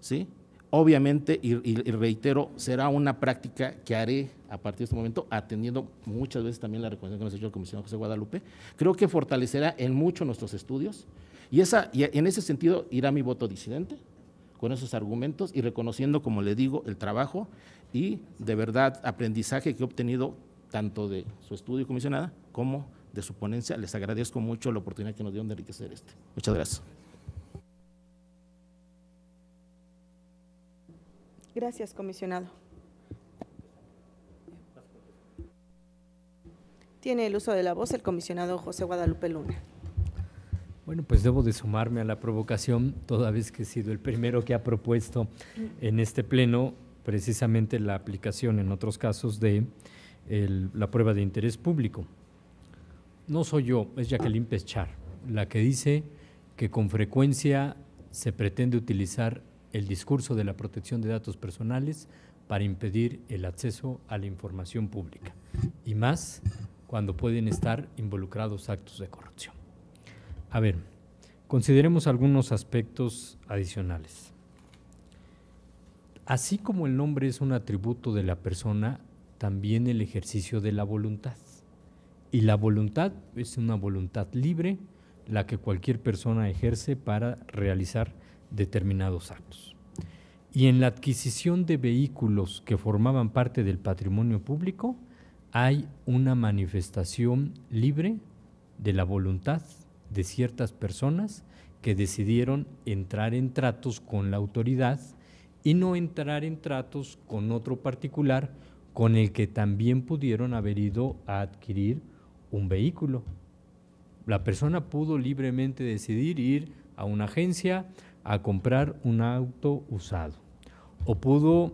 ¿sí? Obviamente, y, reitero, será una práctica que haré a partir de este momento, atendiendo muchas veces también la recomendación que nos ha hecho el comisionado José Guadalupe. Creo que fortalecerá en mucho nuestros estudios y, y en ese sentido irá mi voto disidente con esos argumentos y reconociendo, como le digo, el trabajo y de verdad aprendizaje que he obtenido tanto de su estudio comisionada como de su ponencia. Les agradezco mucho la oportunidad que nos dieron de enriquecer este. Muchas gracias. Gracias, comisionado. Tiene el uso de la voz el comisionado José Guadalupe Luna. Bueno, pues debo de sumarme a la provocación, toda vez que he sido el primero que ha propuesto en este pleno precisamente la aplicación en otros casos de la prueba de interés público. No soy yo, es Jacqueline Pechar, la que dice que con frecuencia se pretende utilizar el discurso de la protección de datos personales para impedir el acceso a la información pública y más cuando pueden estar involucrados actos de corrupción. A ver, consideremos algunos aspectos adicionales. Así como el nombre es un atributo de la persona, también el ejercicio de la voluntad. Y la voluntad es una voluntad libre, la que cualquier persona ejerce para realizar determinados actos. Y en la adquisición de vehículos que formaban parte del patrimonio público hay una manifestación libre de la voluntad de ciertas personas que decidieron entrar en tratos con la autoridad y no entrar en tratos con otro particular con el que también pudieron haber ido a adquirir un vehículo. La persona pudo libremente decidir ir a una agencia, a comprar un auto usado. O pudo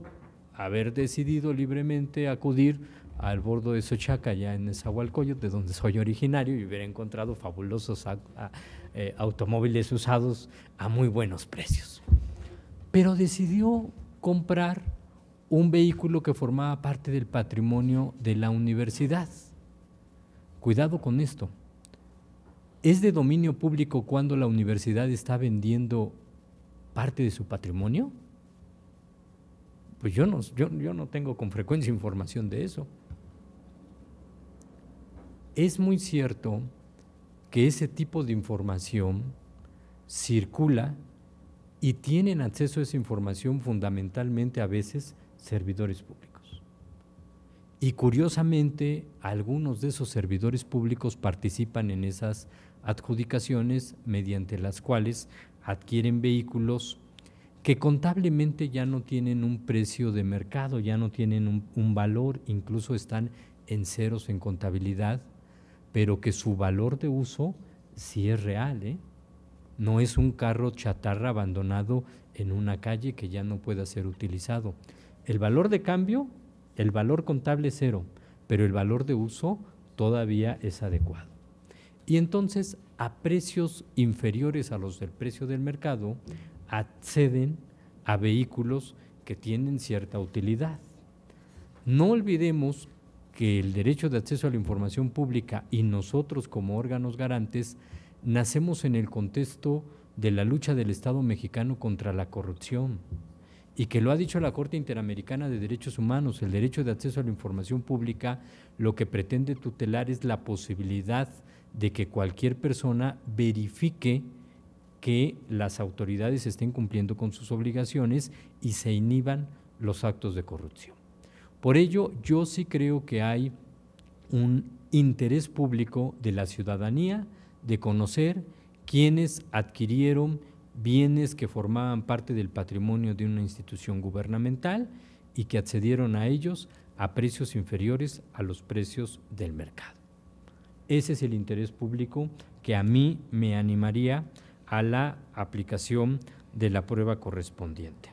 haber decidido libremente acudir al bordo de Sochaca, ya en zahualcoyo de donde soy originario, y hubiera encontrado fabulosos eh, automóviles usados a muy buenos precios. Pero decidió comprar un vehículo que formaba parte del patrimonio de la universidad. Cuidado con esto. Es de dominio público cuando la universidad está vendiendo parte de su patrimonio? Pues yo no, yo, no tengo con frecuencia información de eso. Es muy cierto que ese tipo de información circula y tienen acceso a esa información fundamentalmente a veces servidores públicos. Y curiosamente, algunos de esos servidores públicos participan en esas adjudicaciones mediante las cuales adquieren vehículos que contablemente ya no tienen un precio de mercado, ya no tienen un, valor, incluso están en ceros en contabilidad, pero que su valor de uso sí es real. ¿eh? No es un carro chatarra abandonado en una calle que ya no pueda ser utilizado. El valor de cambio, el valor contable es cero, pero el valor de uso todavía es adecuado. Y entonces a precios inferiores a los del precio del mercado acceden a vehículos que tienen cierta utilidad. No olvidemos que el derecho de acceso a la información pública y nosotros como órganos garantes nacemos en el contexto de la lucha del Estado mexicano contra la corrupción y que lo ha dicho la Corte Interamericana de Derechos Humanos, el derecho de acceso a la información pública lo que pretende tutelar es la posibilidad de que cualquier persona verifique que las autoridades estén cumpliendo con sus obligaciones y se inhiban los actos de corrupción. Por ello, yo sí creo que hay un interés público de la ciudadanía de conocer quienes adquirieron bienes que formaban parte del patrimonio de una institución gubernamental y que accedieron a ellos a precios inferiores a los precios del mercado. Ese es el interés público que a mí me animaría a la aplicación de la prueba correspondiente.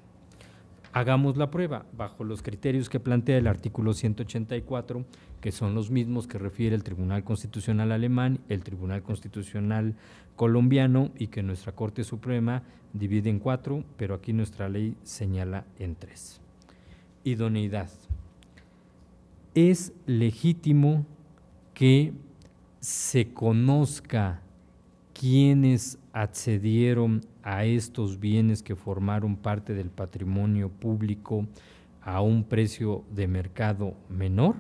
Hagamos la prueba bajo los criterios que plantea el artículo 184, que son los mismos que refiere el Tribunal Constitucional alemán, el Tribunal Constitucional colombiano y que nuestra Corte Suprema divide en cuatro, pero aquí nuestra ley señala en tres. Idoneidad. Es legítimo que se conozca quienes accedieron a estos bienes que formaron parte del patrimonio público a un precio de mercado menor,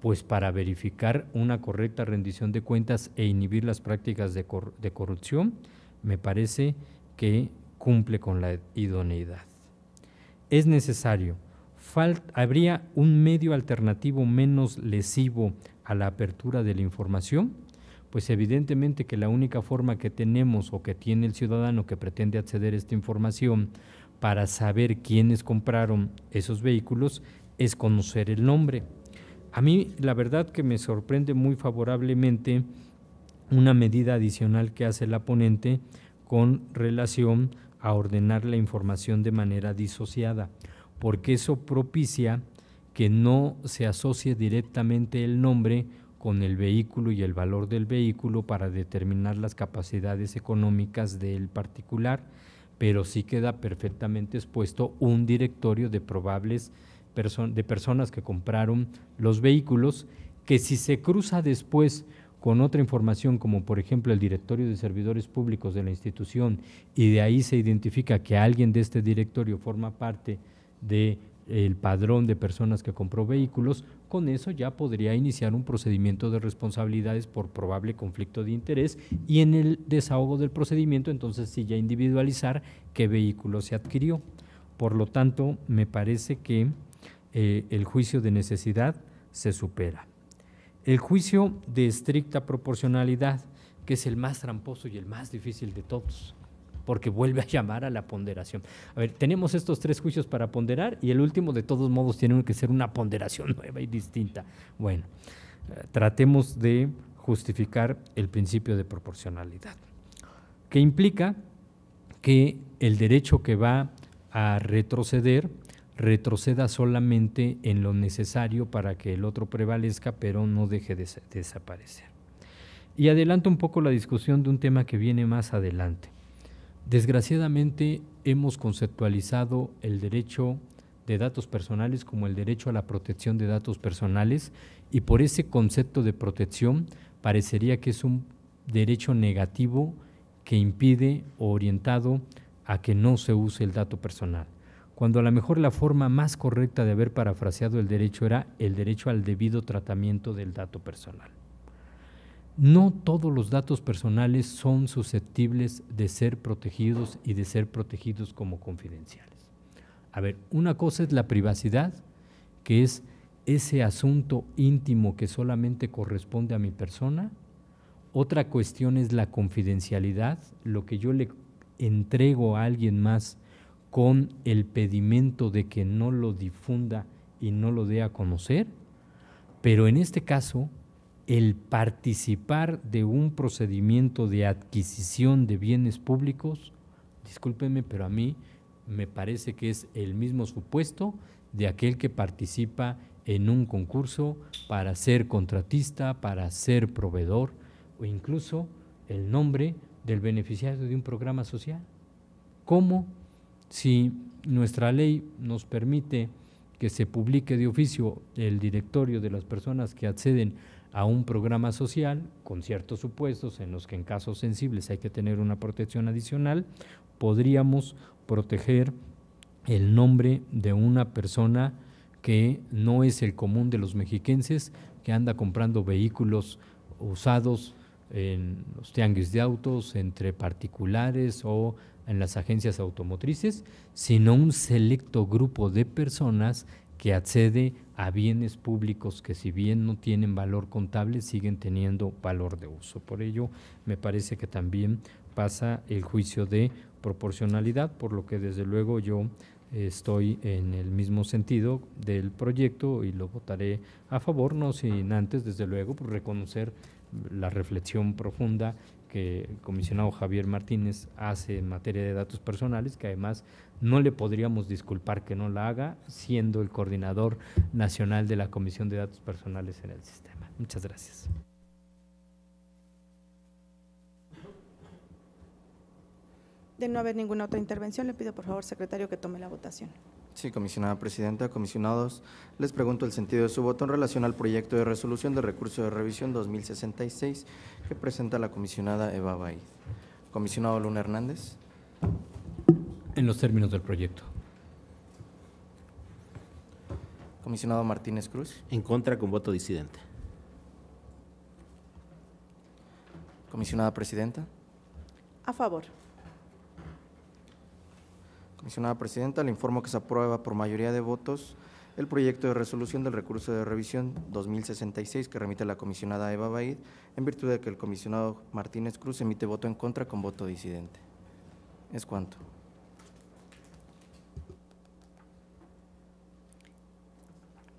pues para verificar una correcta rendición de cuentas e inhibir las prácticas de, de corrupción, me parece que cumple con la idoneidad. Es necesario, habría un medio alternativo menos lesivo a la apertura de la información, pues evidentemente que la única forma que tenemos o que tiene el ciudadano que pretende acceder a esta información para saber quiénes compraron esos vehículos es conocer el nombre. A mí la verdad que me sorprende muy favorablemente una medida adicional que hace la ponente con relación a ordenar la información de manera disociada, porque eso propicia que no se asocie directamente el nombre con el vehículo y el valor del vehículo para determinar las capacidades económicas del particular, pero sí queda perfectamente expuesto un directorio de probables de personas que compraron los vehículos, que si se cruza después con otra información, como por ejemplo el directorio de servidores públicos de la institución, y de ahí se identifica que alguien de este directorio forma parte de el padrón de personas que compró vehículos, con eso ya podría iniciar un procedimiento de responsabilidades por probable conflicto de interés y en el desahogo del procedimiento entonces sí ya individualizar qué vehículo se adquirió. Por lo tanto, me parece que eh, el juicio de necesidad se supera. El juicio de estricta proporcionalidad, que es el más tramposo y el más difícil de todos porque vuelve a llamar a la ponderación. A ver, tenemos estos tres juicios para ponderar y el último de todos modos tiene que ser una ponderación nueva y distinta. Bueno, eh, tratemos de justificar el principio de proporcionalidad, que implica que el derecho que va a retroceder retroceda solamente en lo necesario para que el otro prevalezca, pero no deje de desaparecer. Y adelanto un poco la discusión de un tema que viene más adelante. Desgraciadamente hemos conceptualizado el derecho de datos personales como el derecho a la protección de datos personales y por ese concepto de protección parecería que es un derecho negativo que impide o orientado a que no se use el dato personal, cuando a lo mejor la forma más correcta de haber parafraseado el derecho era el derecho al debido tratamiento del dato personal no todos los datos personales son susceptibles de ser protegidos y de ser protegidos como confidenciales. A ver, una cosa es la privacidad, que es ese asunto íntimo que solamente corresponde a mi persona. Otra cuestión es la confidencialidad, lo que yo le entrego a alguien más con el pedimento de que no lo difunda y no lo dé a conocer. Pero en este caso, el participar de un procedimiento de adquisición de bienes públicos, discúlpenme, pero a mí me parece que es el mismo supuesto de aquel que participa en un concurso para ser contratista, para ser proveedor o incluso el nombre del beneficiario de un programa social. ¿Cómo? Si nuestra ley nos permite que se publique de oficio el directorio de las personas que acceden a un programa social con ciertos supuestos en los que en casos sensibles hay que tener una protección adicional, podríamos proteger el nombre de una persona que no es el común de los mexiquenses, que anda comprando vehículos usados en los tianguis de autos, entre particulares o en las agencias automotrices, sino un selecto grupo de personas que accede a bienes públicos que si bien no tienen valor contable, siguen teniendo valor de uso. Por ello, me parece que también pasa el juicio de proporcionalidad, por lo que desde luego yo eh, estoy en el mismo sentido del proyecto y lo votaré a favor, no sin antes, desde luego, por pues, reconocer la reflexión profunda que el comisionado Javier Martínez hace en materia de datos personales, que además no le podríamos disculpar que no la haga siendo el coordinador nacional de la Comisión de Datos Personales en el sistema. Muchas gracias. De no haber ninguna otra intervención, le pido por favor, secretario, que tome la votación. Sí, comisionada presidenta, comisionados, les pregunto el sentido de su voto en relación al proyecto de resolución de recurso de revisión 2066 que presenta la comisionada Eva Baid. Comisionado Luna Hernández en los términos del proyecto. Comisionado Martínez Cruz. En contra con voto disidente. Comisionada Presidenta. A favor. Comisionada Presidenta, le informo que se aprueba por mayoría de votos el proyecto de resolución del recurso de revisión 2066 que remite la comisionada Eva Baid, en virtud de que el comisionado Martínez Cruz emite voto en contra con voto disidente. Es cuanto.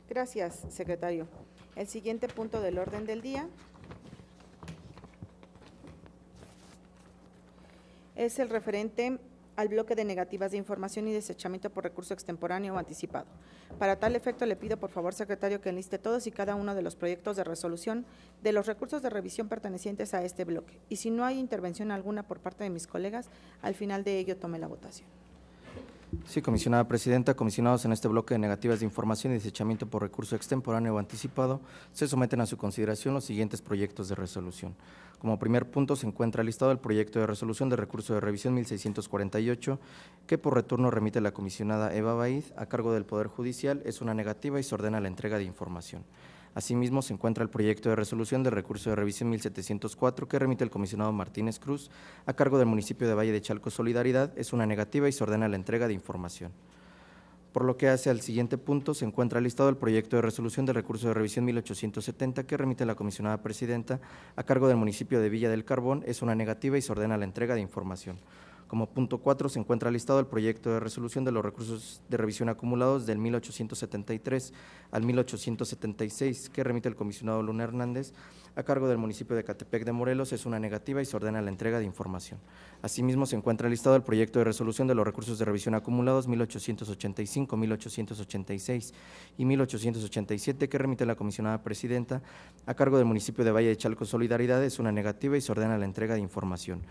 Gracias, secretario. El siguiente punto del orden del día es el referente al bloque de negativas de información y desechamiento por recurso extemporáneo o anticipado. Para tal efecto, le pido por favor, secretario, que enliste todos y cada uno de los proyectos de resolución de los recursos de revisión pertenecientes a este bloque. Y si no hay intervención alguna por parte de mis colegas, al final de ello tome la votación. Sí, comisionada presidenta, comisionados, en este bloque de negativas de información y desechamiento por recurso extemporáneo o anticipado, se someten a su consideración los siguientes proyectos de resolución. Como primer punto se encuentra listado el proyecto de resolución de recurso de revisión 1648, que por retorno remite la comisionada Eva Baid a cargo del Poder Judicial, es una negativa y se ordena la entrega de información. Asimismo, se encuentra el proyecto de resolución del recurso de revisión 1704 que remite el comisionado Martínez Cruz a cargo del municipio de Valle de Chalco Solidaridad. Es una negativa y se ordena la entrega de información. Por lo que hace al siguiente punto, se encuentra listado el proyecto de resolución del recurso de revisión 1870 que remite la comisionada presidenta a cargo del municipio de Villa del Carbón. Es una negativa y se ordena la entrega de información. Como punto 4 se encuentra listado el proyecto de resolución de los recursos de revisión acumulados del 1873 al 1876 que remite el comisionado Luna Hernández a cargo del municipio de Catepec de Morelos. Es una negativa y se ordena la entrega de información. Asimismo se encuentra listado el proyecto de resolución de los recursos de revisión acumulados 1885, 1886 y 1887 que remite la comisionada presidenta a cargo del municipio de Valle de Chalco Solidaridad. Es una negativa y se ordena la entrega de información.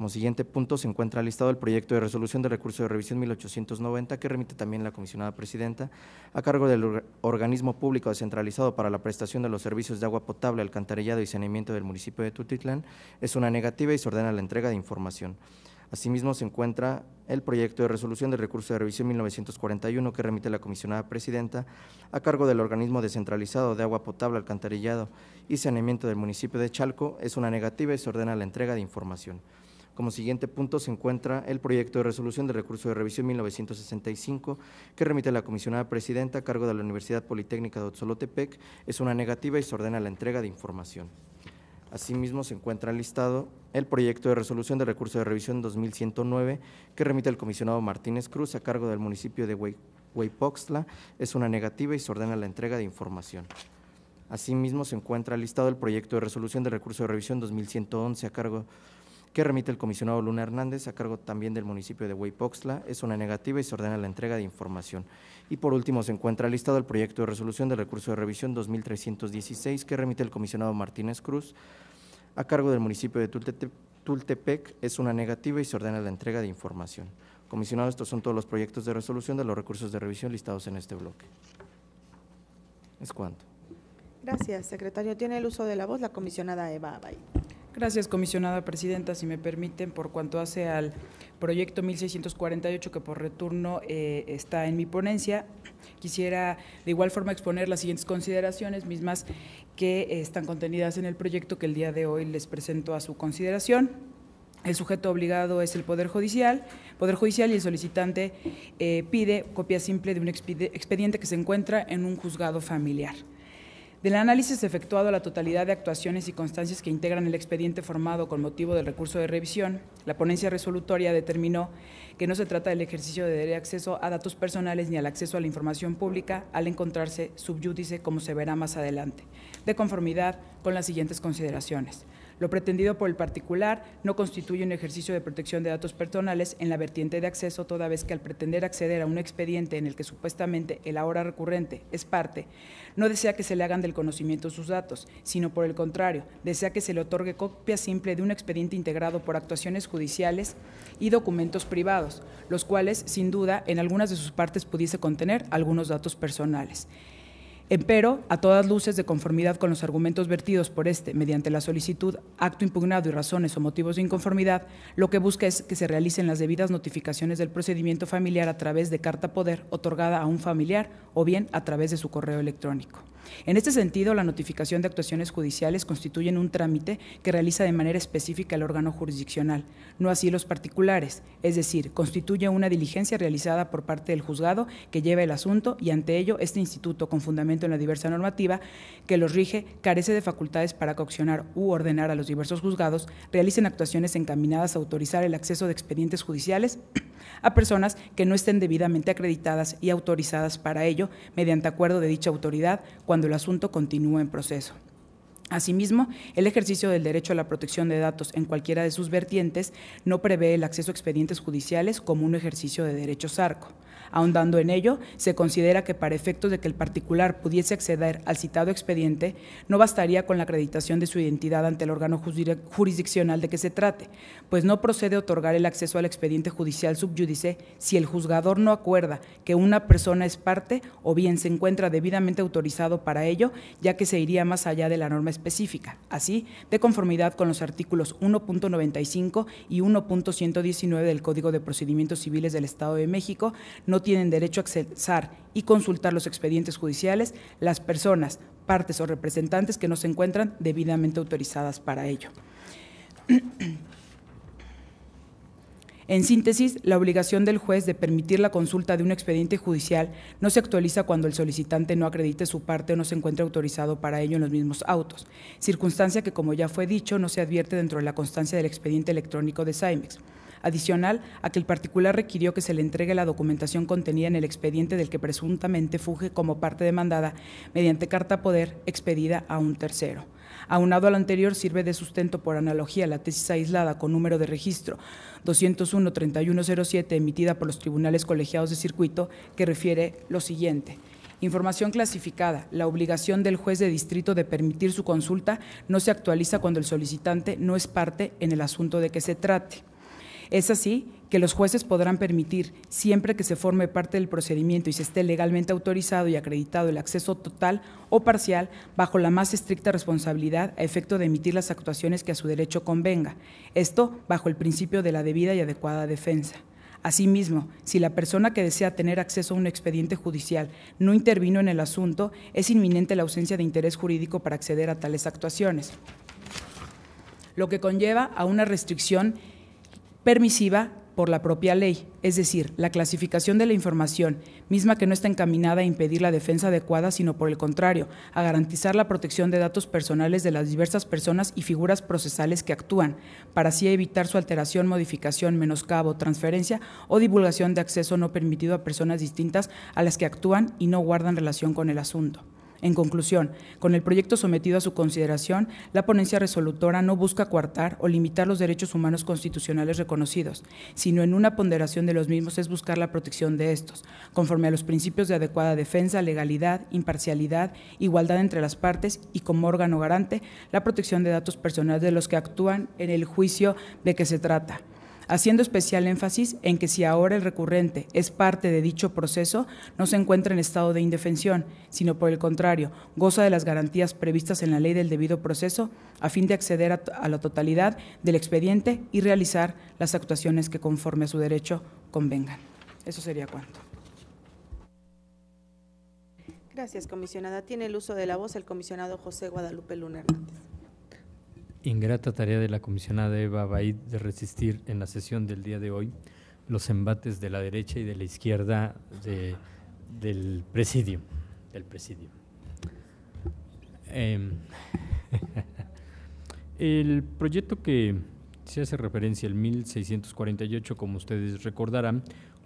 Como siguiente punto se encuentra listado el proyecto de resolución del recurso de revisión 1890 que remite también la comisionada presidenta a cargo del organismo público descentralizado para la prestación de los servicios de agua potable, alcantarillado y saneamiento del municipio de Tutitlán. Es una negativa y se ordena la entrega de información. Asimismo, se encuentra el proyecto de resolución del recurso de revisión 1941 que remite la comisionada presidenta a cargo del organismo descentralizado de agua potable, alcantarillado y saneamiento del municipio de Chalco. Es una negativa y se ordena la entrega de información. Como siguiente punto se encuentra el proyecto de resolución del recurso de revisión 1965 que remite a la comisionada presidenta a cargo de la Universidad Politécnica de Otzolotepec. Es una negativa y se ordena la entrega de información. Asimismo, se encuentra listado el proyecto de resolución del recurso de revisión 2109 que remite el comisionado Martínez Cruz a cargo del municipio de Huaypoxtla, Es una negativa y se ordena la entrega de información. Asimismo, se encuentra listado el proyecto de resolución de recurso de revisión 2111 a cargo de que remite el comisionado Luna Hernández a cargo también del municipio de Huaypoxla, Es una negativa y se ordena la entrega de información. Y por último se encuentra listado el proyecto de resolución del recurso de revisión 2316 que remite el comisionado Martínez Cruz a cargo del municipio de Tultepec. Es una negativa y se ordena la entrega de información. Comisionado, estos son todos los proyectos de resolución de los recursos de revisión listados en este bloque. Es cuanto. Gracias, secretario. Tiene el uso de la voz la comisionada Eva Abay. Gracias, comisionada presidenta. Si me permiten, por cuanto hace al proyecto 1648 que por retorno eh, está en mi ponencia, quisiera de igual forma exponer las siguientes consideraciones, mismas que eh, están contenidas en el proyecto que el día de hoy les presento a su consideración. El sujeto obligado es el Poder Judicial. Poder Judicial y el solicitante eh, pide copia simple de un expediente que se encuentra en un juzgado familiar. Del análisis efectuado a la totalidad de actuaciones y constancias que integran el expediente formado con motivo del recurso de revisión, la ponencia resolutoria determinó que no se trata del ejercicio de acceso a datos personales ni al acceso a la información pública al encontrarse subyúdice como se verá más adelante, de conformidad con las siguientes consideraciones. Lo pretendido por el particular no constituye un ejercicio de protección de datos personales en la vertiente de acceso, toda vez que al pretender acceder a un expediente en el que supuestamente el ahora recurrente es parte, no desea que se le hagan del conocimiento sus datos, sino por el contrario, desea que se le otorgue copia simple de un expediente integrado por actuaciones judiciales y documentos privados, los cuales, sin duda, en algunas de sus partes pudiese contener algunos datos personales. Empero, a todas luces, de conformidad con los argumentos vertidos por este mediante la solicitud, acto impugnado y razones o motivos de inconformidad, lo que busca es que se realicen las debidas notificaciones del procedimiento familiar a través de carta poder otorgada a un familiar o bien a través de su correo electrónico. En este sentido, la notificación de actuaciones judiciales constituyen un trámite que realiza de manera específica el órgano jurisdiccional, no así los particulares, es decir, constituye una diligencia realizada por parte del juzgado que lleva el asunto y ante ello este instituto, con fundamento en la diversa normativa que los rige, carece de facultades para coccionar u ordenar a los diversos juzgados realicen actuaciones encaminadas a autorizar el acceso de expedientes judiciales a personas que no estén debidamente acreditadas y autorizadas para ello mediante acuerdo de dicha autoridad cuando cuando el asunto continúa en proceso. Asimismo, el ejercicio del derecho a la protección de datos en cualquiera de sus vertientes no prevé el acceso a expedientes judiciales como un ejercicio de derecho sarco. Ahondando en ello, se considera que para efectos de que el particular pudiese acceder al citado expediente, no bastaría con la acreditación de su identidad ante el órgano jurisdiccional de que se trate, pues no procede otorgar el acceso al expediente judicial subjudice si el juzgador no acuerda que una persona es parte o bien se encuentra debidamente autorizado para ello, ya que se iría más allá de la norma específica. Así, de conformidad con los artículos 1.95 y 1.119 del Código de Procedimientos Civiles del Estado de México, no tienen derecho a accesar y consultar los expedientes judiciales las personas, partes o representantes que no se encuentran debidamente autorizadas para ello. En síntesis, la obligación del juez de permitir la consulta de un expediente judicial no se actualiza cuando el solicitante no acredite su parte o no se encuentre autorizado para ello en los mismos autos, circunstancia que, como ya fue dicho, no se advierte dentro de la constancia del expediente electrónico de SAIMEX adicional a que el particular requirió que se le entregue la documentación contenida en el expediente del que presuntamente fuge como parte demandada mediante carta poder expedida a un tercero. Aunado a lo anterior, sirve de sustento por analogía la tesis aislada con número de registro 201-3107 emitida por los tribunales colegiados de circuito que refiere lo siguiente. Información clasificada. La obligación del juez de distrito de permitir su consulta no se actualiza cuando el solicitante no es parte en el asunto de que se trate. Es así que los jueces podrán permitir, siempre que se forme parte del procedimiento y se esté legalmente autorizado y acreditado el acceso total o parcial, bajo la más estricta responsabilidad a efecto de emitir las actuaciones que a su derecho convenga, esto bajo el principio de la debida y adecuada defensa. Asimismo, si la persona que desea tener acceso a un expediente judicial no intervino en el asunto, es inminente la ausencia de interés jurídico para acceder a tales actuaciones, lo que conlleva a una restricción permisiva por la propia ley, es decir, la clasificación de la información, misma que no está encaminada a impedir la defensa adecuada, sino por el contrario, a garantizar la protección de datos personales de las diversas personas y figuras procesales que actúan, para así evitar su alteración, modificación, menoscabo, transferencia o divulgación de acceso no permitido a personas distintas a las que actúan y no guardan relación con el asunto. En conclusión, con el proyecto sometido a su consideración, la ponencia resolutora no busca coartar o limitar los derechos humanos constitucionales reconocidos, sino en una ponderación de los mismos es buscar la protección de estos, conforme a los principios de adecuada defensa, legalidad, imparcialidad, igualdad entre las partes y como órgano garante la protección de datos personales de los que actúan en el juicio de que se trata haciendo especial énfasis en que si ahora el recurrente es parte de dicho proceso, no se encuentra en estado de indefensión, sino por el contrario, goza de las garantías previstas en la ley del debido proceso a fin de acceder a, la totalidad del expediente y realizar las actuaciones que conforme a su derecho convengan. Eso sería cuanto. Gracias, comisionada. Tiene el uso de la voz el comisionado José Guadalupe Luna Hernández. Ingrata tarea de la comisionada Eva Baid de resistir en la sesión del día de hoy los embates de la derecha y de la izquierda del presidio. Em, el proyecto que se hace referencia al 1648, como ustedes recordarán,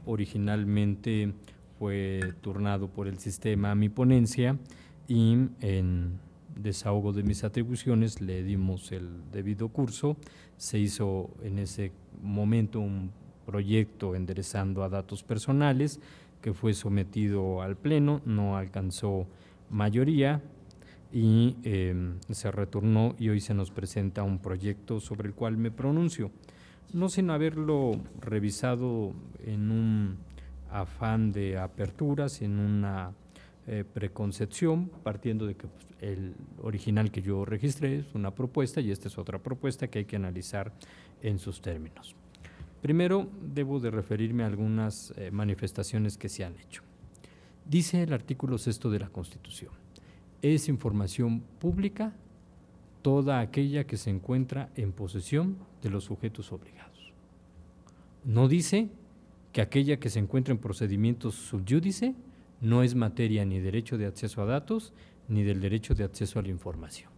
originalmente fue turnado por el sistema a mi ponencia y en desahogo de mis atribuciones, le dimos el debido curso, se hizo en ese momento un proyecto enderezando a datos personales que fue sometido al Pleno, no alcanzó mayoría y em, se retornó y hoy se nos presenta un proyecto sobre el cual me pronuncio. No sin haberlo revisado en un afán de aperturas, en una eh, preconcepción, partiendo de que pues, el original que yo registré es una propuesta y esta es otra propuesta que hay que analizar en sus términos. Primero, debo de referirme a algunas eh, manifestaciones que se han hecho. Dice el artículo sexto de la Constitución, es información pública toda aquella que se encuentra en posesión de los sujetos obligados. No dice que aquella que se encuentra en procedimientos subyúdice no es materia ni derecho de acceso a datos ni del derecho de acceso a la información.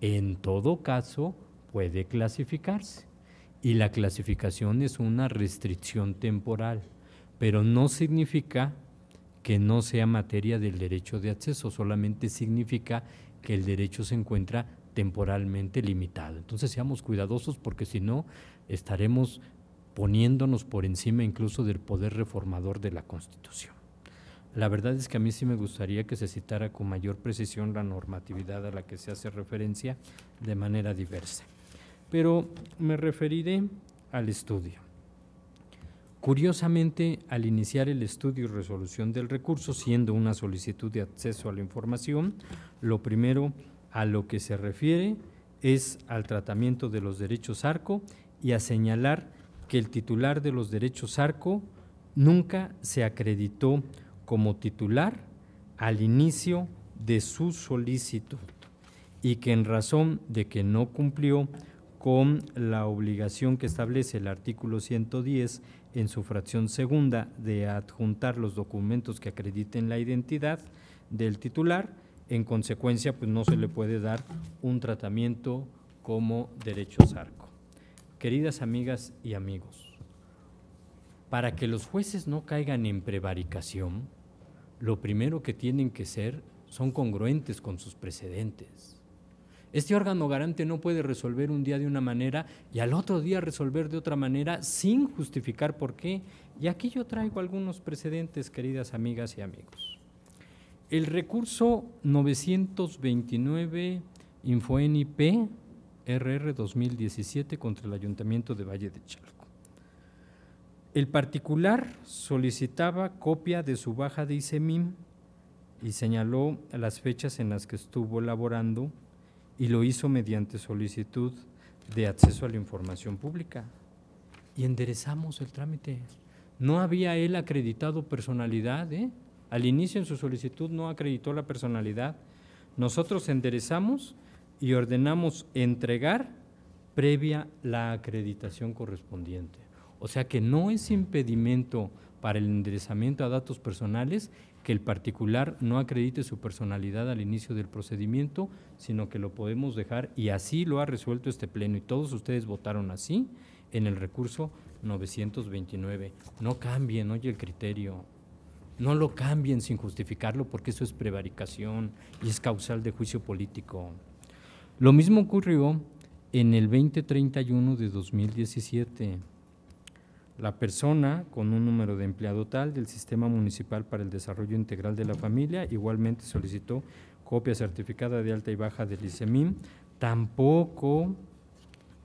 En todo caso, puede clasificarse y la clasificación es una restricción temporal, pero no significa que no sea materia del derecho de acceso, solamente significa que el derecho se encuentra temporalmente limitado. Entonces seamos cuidadosos porque si no estaremos poniéndonos por encima incluso del poder reformador de la Constitución. La verdad es que a mí sí me gustaría que se citara con mayor precisión la normatividad a la que se hace referencia de manera diversa. Pero me referiré al estudio. Curiosamente, al iniciar el estudio y resolución del recurso, siendo una solicitud de acceso a la información, lo primero a lo que se refiere es al tratamiento de los derechos ARCO y a señalar que el titular de los derechos ARCO nunca se acreditó como titular al inicio de su solicitud y que en razón de que no cumplió con la obligación que establece el artículo 110 en su fracción segunda de adjuntar los documentos que acrediten la identidad del titular, en consecuencia pues no se le puede dar un tratamiento como derecho zarco. Queridas amigas y amigos, para que los jueces no caigan en prevaricación, lo primero que tienen que ser son congruentes con sus precedentes. Este órgano garante no puede resolver un día de una manera y al otro día resolver de otra manera sin justificar por qué. Y aquí yo traigo algunos precedentes, queridas amigas y amigos. El recurso 929 InfoNIP RR 2017 contra el Ayuntamiento de Valle de Chalco. El particular solicitaba copia de su baja de ICEMIM y señaló las fechas en las que estuvo laborando y lo hizo mediante solicitud de acceso a la información pública. Y enderezamos el trámite. No había él acreditado personalidad, ¿eh? Al inicio en su solicitud no acreditó la personalidad. Nosotros enderezamos y ordenamos entregar previa la acreditación correspondiente. O sea que no es impedimento para el enderezamiento a datos personales que el particular no acredite su personalidad al inicio del procedimiento, sino que lo podemos dejar y así lo ha resuelto este pleno y todos ustedes votaron así en el recurso 929. No cambien, oye, el criterio. No lo cambien sin justificarlo porque eso es prevaricación y es causal de juicio político. Lo mismo ocurrió en el 2031 de 2017 la persona con un número de empleado tal del Sistema Municipal para el Desarrollo Integral de la Familia. Igualmente solicitó copia certificada de alta y baja del ICEMIM. Tampoco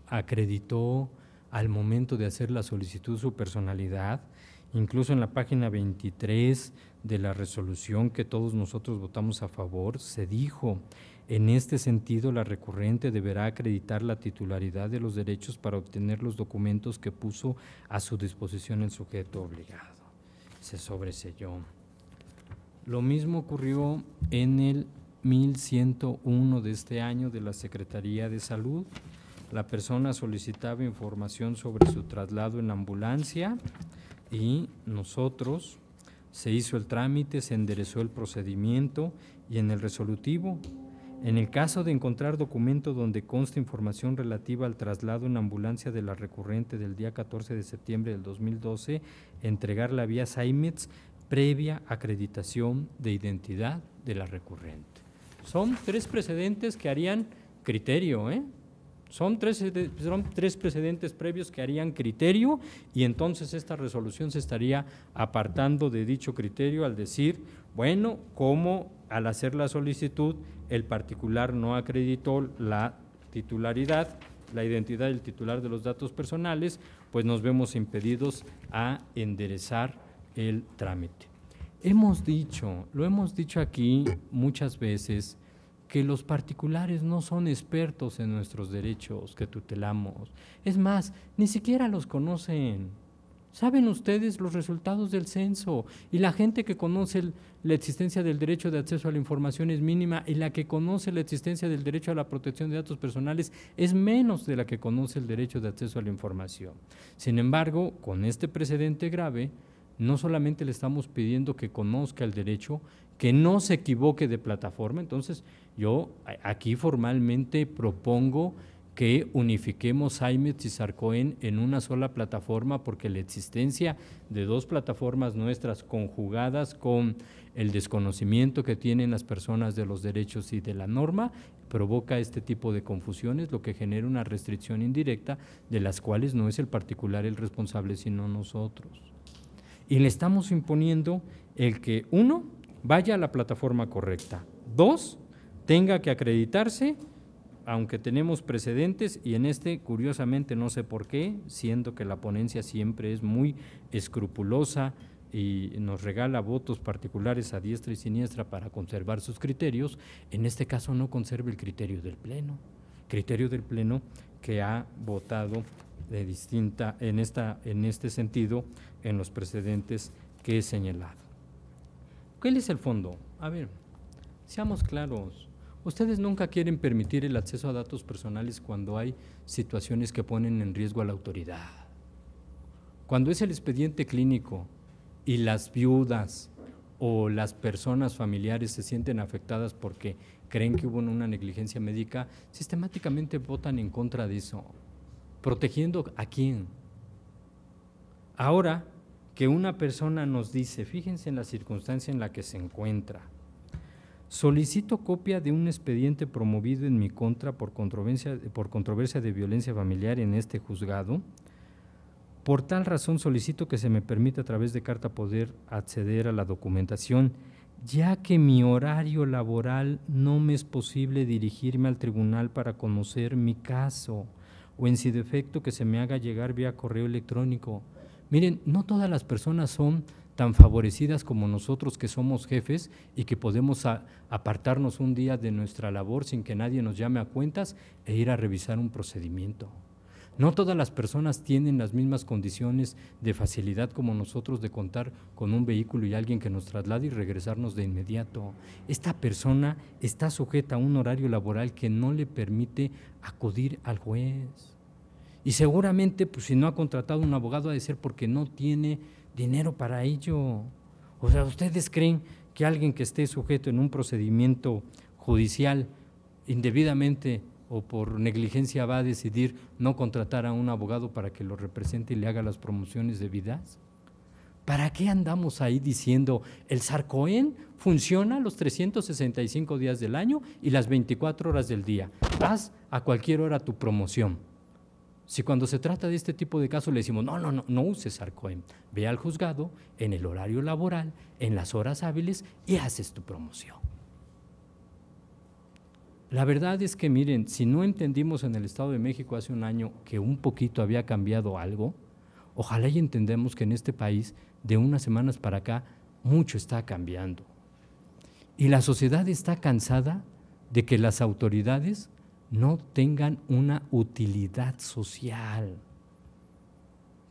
acreditó al momento de hacer la solicitud su personalidad. Incluso en la página 23 de la resolución que todos nosotros votamos a favor, se dijo en este sentido, la recurrente deberá acreditar la titularidad de los derechos para obtener los documentos que puso a su disposición el sujeto obligado. Se sobreselló. Lo mismo ocurrió en el 1101 de este año de la Secretaría de Salud. La persona solicitaba información sobre su traslado en ambulancia y nosotros se hizo el trámite, se enderezó el procedimiento y en el resolutivo en el caso de encontrar documento donde consta información relativa al traslado en ambulancia de la recurrente del día 14 de septiembre del 2012, entregarla vía SAIMETS previa acreditación de identidad de la recurrente. Son tres precedentes que harían criterio, ¿eh? Son tres, eh, son tres, precedentes previos que harían criterio y entonces esta resolución se estaría apartando de dicho criterio al decir, bueno, ¿cómo…? al hacer la solicitud, el particular no acreditó la titularidad, la identidad del titular de los datos personales, pues nos vemos impedidos a enderezar el trámite. Hemos dicho, lo hemos dicho aquí muchas veces, que los particulares no son expertos en nuestros derechos que tutelamos. Es más, ni siquiera los conocen. Saben ustedes los resultados del censo y la gente que conoce la existencia del derecho de acceso a la información es mínima y la que conoce la existencia del derecho a la protección de datos personales es menos de la que conoce el derecho de acceso a la información. Sin embargo, con este precedente grave, no solamente le estamos pidiendo que conozca el derecho, que no se equivoque de plataforma, entonces yo aquí formalmente propongo que unifiquemos Aimitz y Sarcoen en una sola plataforma, porque la existencia de dos plataformas nuestras conjugadas con el desconocimiento que tienen las personas de los derechos y de la norma provoca este tipo de confusiones, lo que genera una restricción indirecta de las cuales no es el particular el responsable, sino nosotros. Y le estamos imponiendo el que, uno, vaya a la plataforma correcta, dos, tenga que acreditarse aunque tenemos precedentes y en este, curiosamente, no sé por qué, siendo que la ponencia siempre es muy escrupulosa y nos regala votos particulares a diestra y siniestra para conservar sus criterios, en este caso no conserva el criterio del Pleno, criterio del Pleno que ha votado de distinta, en, esta, en este sentido, en los precedentes que he señalado. ¿Cuál es el fondo? A ver, seamos claros. Ustedes nunca quieren permitir el acceso a datos personales cuando hay situaciones que ponen en riesgo a la autoridad. Cuando es el expediente clínico y las viudas o las personas familiares se sienten afectadas porque creen que hubo una negligencia médica, sistemáticamente votan en contra de eso. ¿Protegiendo a quién? Ahora que una persona nos dice, fíjense en la circunstancia en la que se encuentra, Solicito copia de un expediente promovido en mi contra por controversia, de violencia familiar en este juzgado. Por tal razón solicito que se me permita a través de carta poder acceder a la documentación, ya que mi horario laboral no me es posible dirigirme al tribunal para conocer mi caso o en si defecto que se me haga llegar vía correo electrónico. Miren, no todas las personas son tan favorecidas como nosotros que somos jefes y que podemos apartarnos un día de nuestra labor sin que nadie nos llame a cuentas e ir a revisar un procedimiento. No todas las personas tienen las mismas condiciones de facilidad como nosotros de contar con un vehículo y alguien que nos traslade y regresarnos de inmediato. Esta persona está sujeta a un horario laboral que no le permite acudir al juez. Y seguramente, pues si no ha contratado un abogado, ha de ser porque no tiene dinero para ello. O sea, ¿ustedes creen que alguien que esté sujeto en un procedimiento judicial indebidamente o por negligencia va a decidir no contratar a un abogado para que lo represente y le haga las promociones debidas? ¿Para qué andamos ahí diciendo el Sarcoen funciona los 365 días del año y las 24 horas del día? Haz a cualquier hora tu promoción. Si cuando se trata de este tipo de casos le decimos, no, no, no, no uses Arcoem, ve al juzgado en el horario laboral, en las horas hábiles y haces tu promoción. La verdad es que, miren, si no entendimos en el Estado de México hace un año que un poquito había cambiado algo, ojalá y entendamos que en este país, de unas semanas para acá, mucho está cambiando. Y la sociedad está cansada de que las autoridades no tengan una utilidad social.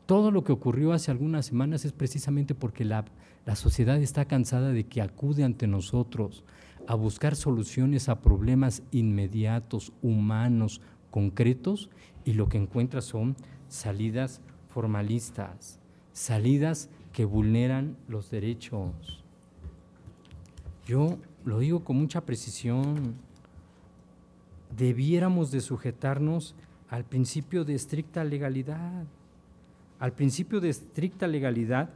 Todo lo que ocurrió hace algunas semanas es precisamente porque la, sociedad está cansada de que acude ante nosotros a buscar soluciones a problemas inmediatos, humanos, concretos, y lo que encuentra son salidas formalistas, salidas que vulneran los derechos. Yo lo digo con mucha precisión debiéramos de sujetarnos al principio de estricta legalidad, al principio de estricta legalidad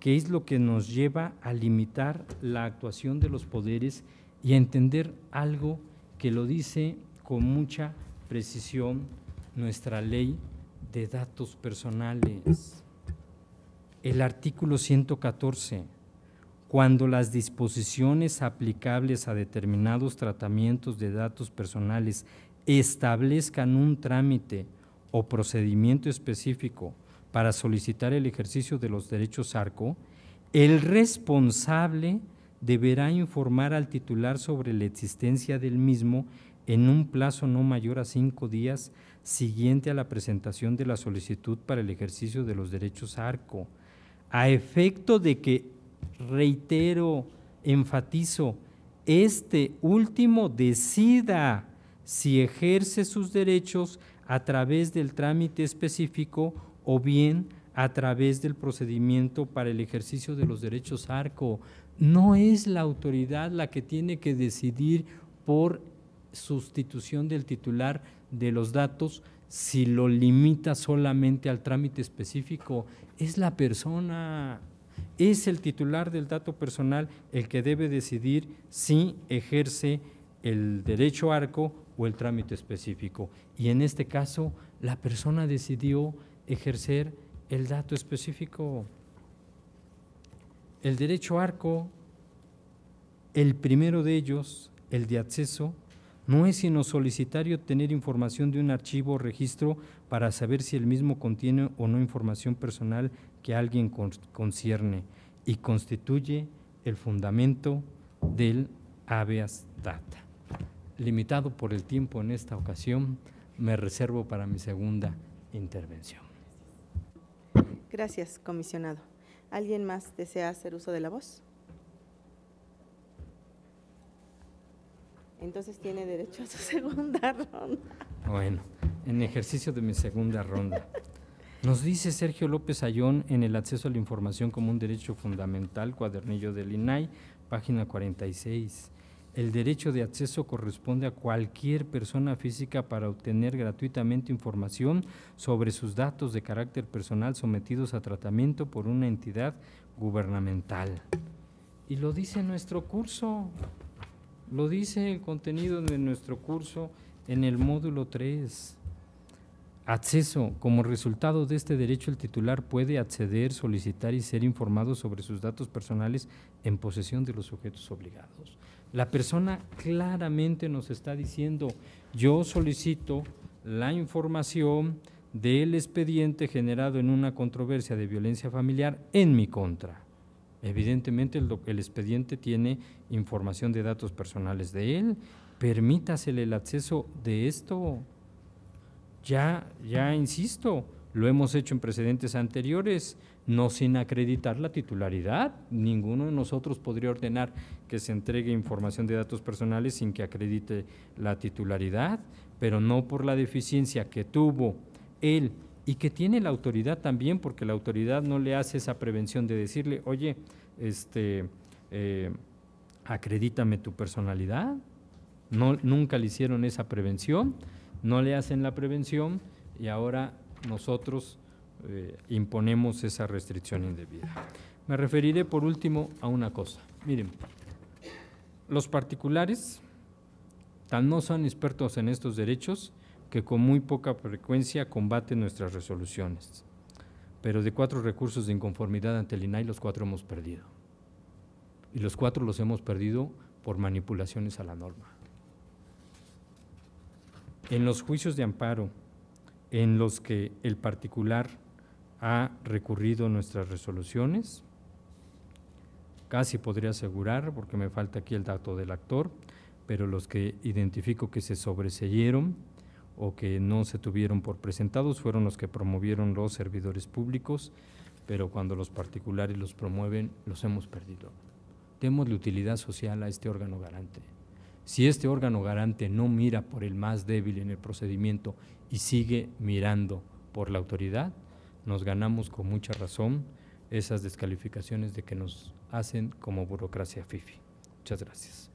que es lo que nos lleva a limitar la actuación de los poderes y a entender algo que lo dice con mucha precisión nuestra ley de datos personales. El artículo 114 cuando las disposiciones aplicables a determinados tratamientos de datos personales establezcan un trámite o procedimiento específico para solicitar el ejercicio de los derechos ARCO, el responsable deberá informar al titular sobre la existencia del mismo en un plazo no mayor a cinco días siguiente a la presentación de la solicitud para el ejercicio de los derechos ARCO, a efecto de que reitero, enfatizo, este último decida si ejerce sus derechos a través del trámite específico o bien a través del procedimiento para el ejercicio de los derechos ARCO. No es la autoridad la que tiene que decidir por sustitución del titular de los datos si lo limita solamente al trámite específico. Es la persona es el titular del dato personal el que debe decidir si ejerce el derecho arco o el trámite específico. Y en este caso, la persona decidió ejercer el dato específico. El derecho arco, el primero de ellos, el de acceso, no es sino y tener información de un archivo o registro para saber si el mismo contiene o no información personal que alguien concierne y constituye el fundamento del habeas data. Limitado por el tiempo en esta ocasión, me reservo para mi segunda intervención. Gracias, comisionado. ¿Alguien más desea hacer uso de la voz? Entonces tiene derecho a su segunda ronda. Bueno, en ejercicio de mi segunda ronda. Nos dice Sergio López Ayón en el acceso a la información como un derecho fundamental, cuadernillo del INAI, página 46. El derecho de acceso corresponde a cualquier persona física para obtener gratuitamente información sobre sus datos de carácter personal sometidos a tratamiento por una entidad gubernamental. Y lo dice nuestro curso, lo dice el contenido de nuestro curso en el módulo 3 Acceso. Como resultado de este derecho, el titular puede acceder, solicitar y ser informado sobre sus datos personales en posesión de los sujetos obligados. La persona claramente nos está diciendo, yo solicito la información del expediente generado en una controversia de violencia familiar en mi contra. Evidentemente el, el, expediente tiene información de datos personales de él, permítasele el acceso de esto ya, ya insisto, lo hemos hecho en precedentes anteriores, no sin acreditar la titularidad. Ninguno de nosotros podría ordenar que se entregue información de datos personales sin que acredite la titularidad, pero no por la deficiencia que tuvo él y que tiene la autoridad también, porque la autoridad no le hace esa prevención de decirle, oye, este, eh, acredítame tu personalidad. No, nunca le hicieron esa prevención no le hacen la prevención y ahora nosotros eh, imponemos esa restricción indebida. Me referiré por último a una cosa. Miren, los particulares tan no son expertos en estos derechos que con muy poca frecuencia combaten nuestras resoluciones. Pero de cuatro recursos de inconformidad ante el INAI, los cuatro hemos perdido. Y los cuatro los hemos perdido por manipulaciones a la norma. En los juicios de amparo en los que el particular ha recurrido a nuestras resoluciones, casi podría asegurar, porque me falta aquí el dato del actor, pero los que identifico que se sobreseyeron o que no se tuvieron por presentados fueron los que promovieron los servidores públicos, pero cuando los particulares los promueven, los hemos perdido. la utilidad social a este órgano garante. Si este órgano garante no mira por el más débil en el procedimiento y sigue mirando por la autoridad, nos ganamos con mucha razón esas descalificaciones de que nos hacen como burocracia FIFI. Muchas gracias.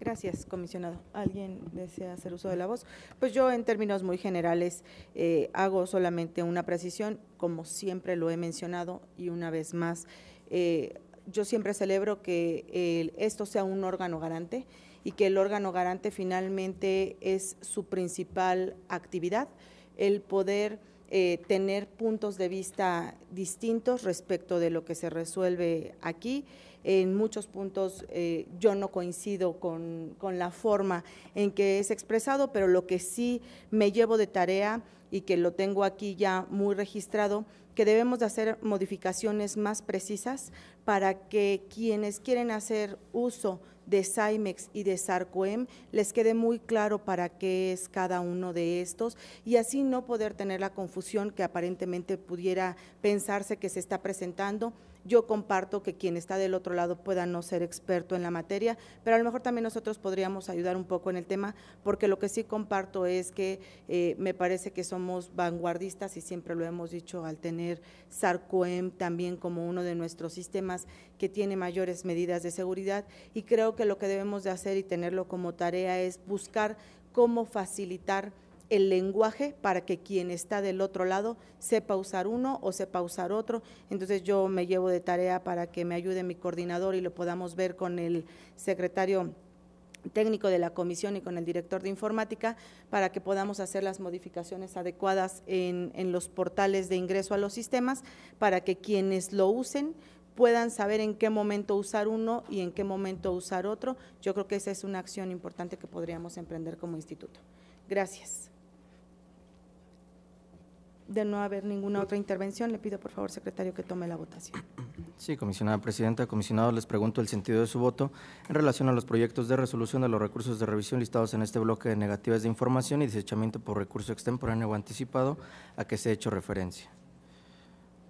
Gracias, comisionado. ¿Alguien desea hacer uso de la voz? Pues yo en términos muy generales eh, hago solamente una precisión, como siempre lo he mencionado y una vez más. Eh, yo siempre celebro que esto sea un órgano garante y que el órgano garante finalmente es su principal actividad, el poder eh, tener puntos de vista distintos respecto de lo que se resuelve aquí. En muchos puntos eh, yo no coincido con la forma en que es expresado, pero lo que sí me llevo de tarea y que lo tengo aquí ya muy registrado que debemos de hacer modificaciones más precisas para que quienes quieren hacer uso de SAIMEX y de SARCOEM les quede muy claro para qué es cada uno de estos y así no poder tener la confusión que aparentemente pudiera pensarse que se está presentando yo comparto que quien está del otro lado pueda no ser experto en la materia, pero a lo mejor también nosotros podríamos ayudar un poco en el tema, porque lo que sí comparto es que eh, me parece que somos vanguardistas y siempre lo hemos dicho al tener SARCOEM también como uno de nuestros sistemas que tiene mayores medidas de seguridad y creo que lo que debemos de hacer y tenerlo como tarea es buscar cómo facilitar el lenguaje para que quien está del otro lado sepa usar uno o sepa usar otro. Entonces yo me llevo de tarea para que me ayude mi coordinador y lo podamos ver con el secretario técnico de la comisión y con el director de informática para que podamos hacer las modificaciones adecuadas en, en los portales de ingreso a los sistemas para que quienes lo usen puedan saber en qué momento usar uno y en qué momento usar otro. Yo creo que esa es una acción importante que podríamos emprender como instituto. Gracias de no haber ninguna otra intervención, le pido por favor, secretario, que tome la votación. Sí, comisionada presidenta, comisionados, les pregunto el sentido de su voto en relación a los proyectos de resolución de los recursos de revisión listados en este bloque de negativas de información y desechamiento por recurso extemporáneo o anticipado a que se ha hecho referencia.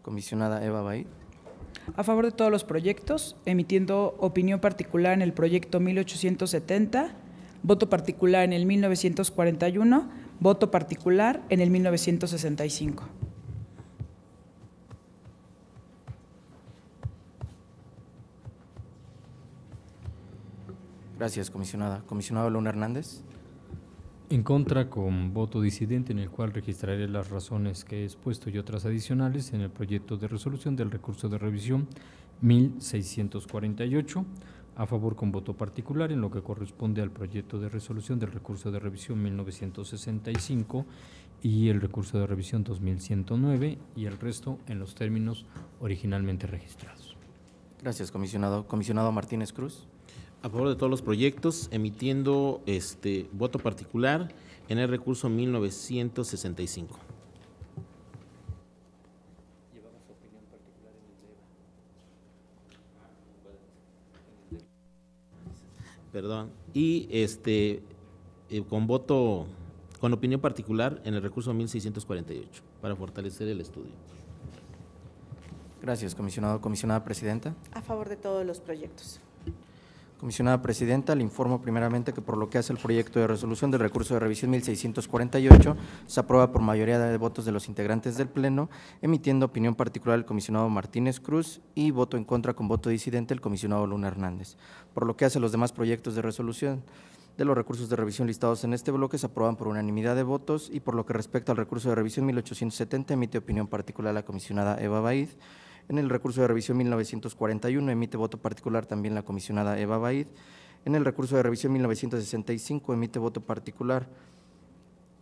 Comisionada Eva bay A favor de todos los proyectos, emitiendo opinión particular en el proyecto 1870, voto particular en el 1941 voto particular en el 1965. Gracias, comisionada. Comisionado Luna Hernández. En contra con voto disidente en el cual registraré las razones que he expuesto y otras adicionales en el proyecto de resolución del recurso de revisión 1648 a favor con voto particular en lo que corresponde al proyecto de resolución del recurso de revisión 1965 y el recurso de revisión 2109 y el resto en los términos originalmente registrados. Gracias, comisionado. Comisionado Martínez Cruz. A favor de todos los proyectos, emitiendo este voto particular en el recurso 1965. y este, eh, con voto, con opinión particular en el recurso 1648 para fortalecer el estudio. Gracias, comisionado. Comisionada presidenta. A favor de todos los proyectos. Comisionada Presidenta, le informo primeramente que por lo que hace el proyecto de resolución del recurso de revisión 1648, se aprueba por mayoría de votos de los integrantes del Pleno, emitiendo opinión particular el comisionado Martínez Cruz y voto en contra con voto disidente el comisionado Luna Hernández. Por lo que hace los demás proyectos de resolución de los recursos de revisión listados en este bloque se aprueban por unanimidad de votos y por lo que respecta al recurso de revisión 1870 emite opinión particular la comisionada Eva Baid. En el recurso de revisión 1941 emite voto particular también la comisionada Eva Baid. En el recurso de revisión 1965 emite voto particular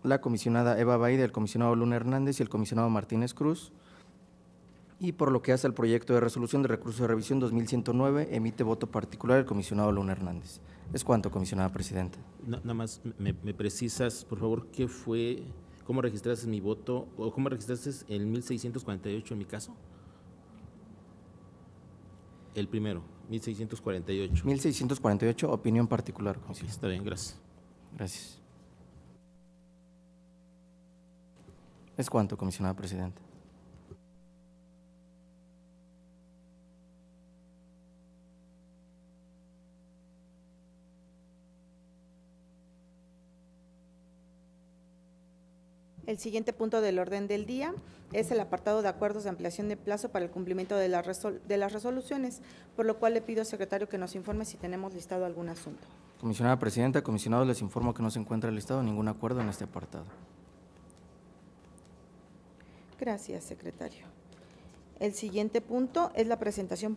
la comisionada Eva Baid, el comisionado Luna Hernández y el comisionado Martínez Cruz. Y por lo que hace al proyecto de resolución de recurso de revisión 2109, emite voto particular el comisionado Luna Hernández. ¿Es cuanto, comisionada presidenta? nada más me, me, precisas, por favor, qué fue, cómo registraste mi voto o cómo registraste el 1648 en mi caso. El primero, 1648. 1648, opinión particular. Sí, está bien, gracias. Gracias. ¿Es cuánto, comisionada presidente? El siguiente punto del orden del día es el apartado de acuerdos de ampliación de plazo para el cumplimiento de, de las resoluciones, por lo cual le pido al secretario que nos informe si tenemos listado algún asunto. Comisionada Presidenta, comisionados, les informo que no se encuentra listado ningún acuerdo en este apartado. Gracias, secretario. El siguiente punto es la presentación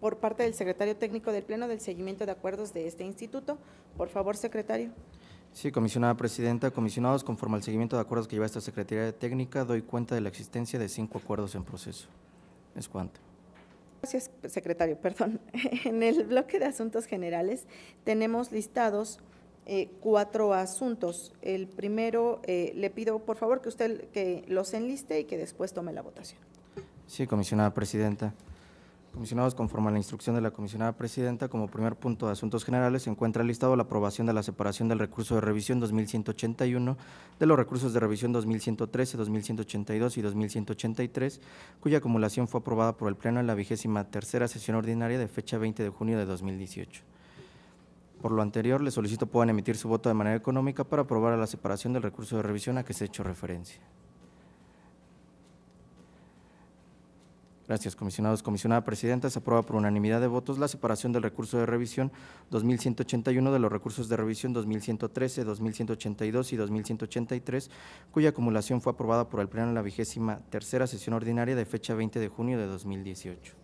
por parte del secretario técnico del Pleno del seguimiento de acuerdos de este instituto. Por favor, secretario. Sí, comisionada presidenta, comisionados, conforme al seguimiento de acuerdos que lleva esta Secretaría de Técnica, doy cuenta de la existencia de cinco acuerdos en proceso. Es cuanto. Gracias, secretario. Perdón. En el bloque de asuntos generales tenemos listados eh, cuatro asuntos. El primero, eh, le pido por favor que usted que los enliste y que después tome la votación. Sí, comisionada presidenta. Comisionados, conforme a la instrucción de la comisionada presidenta, como primer punto de asuntos generales se encuentra listado la aprobación de la separación del recurso de revisión 2181 de los recursos de revisión 2113, 2182 y 2183, cuya acumulación fue aprobada por el Pleno en la vigésima tercera sesión ordinaria de fecha 20 de junio de 2018. Por lo anterior, le solicito puedan emitir su voto de manera económica para aprobar la separación del recurso de revisión a que se ha hecho referencia. Gracias, comisionados. Comisionada Presidenta, se aprueba por unanimidad de votos la separación del recurso de revisión 2181 de los recursos de revisión 2113, 2182 y 2183, cuya acumulación fue aprobada por el Pleno en la vigésima tercera sesión ordinaria de fecha 20 de junio de 2018.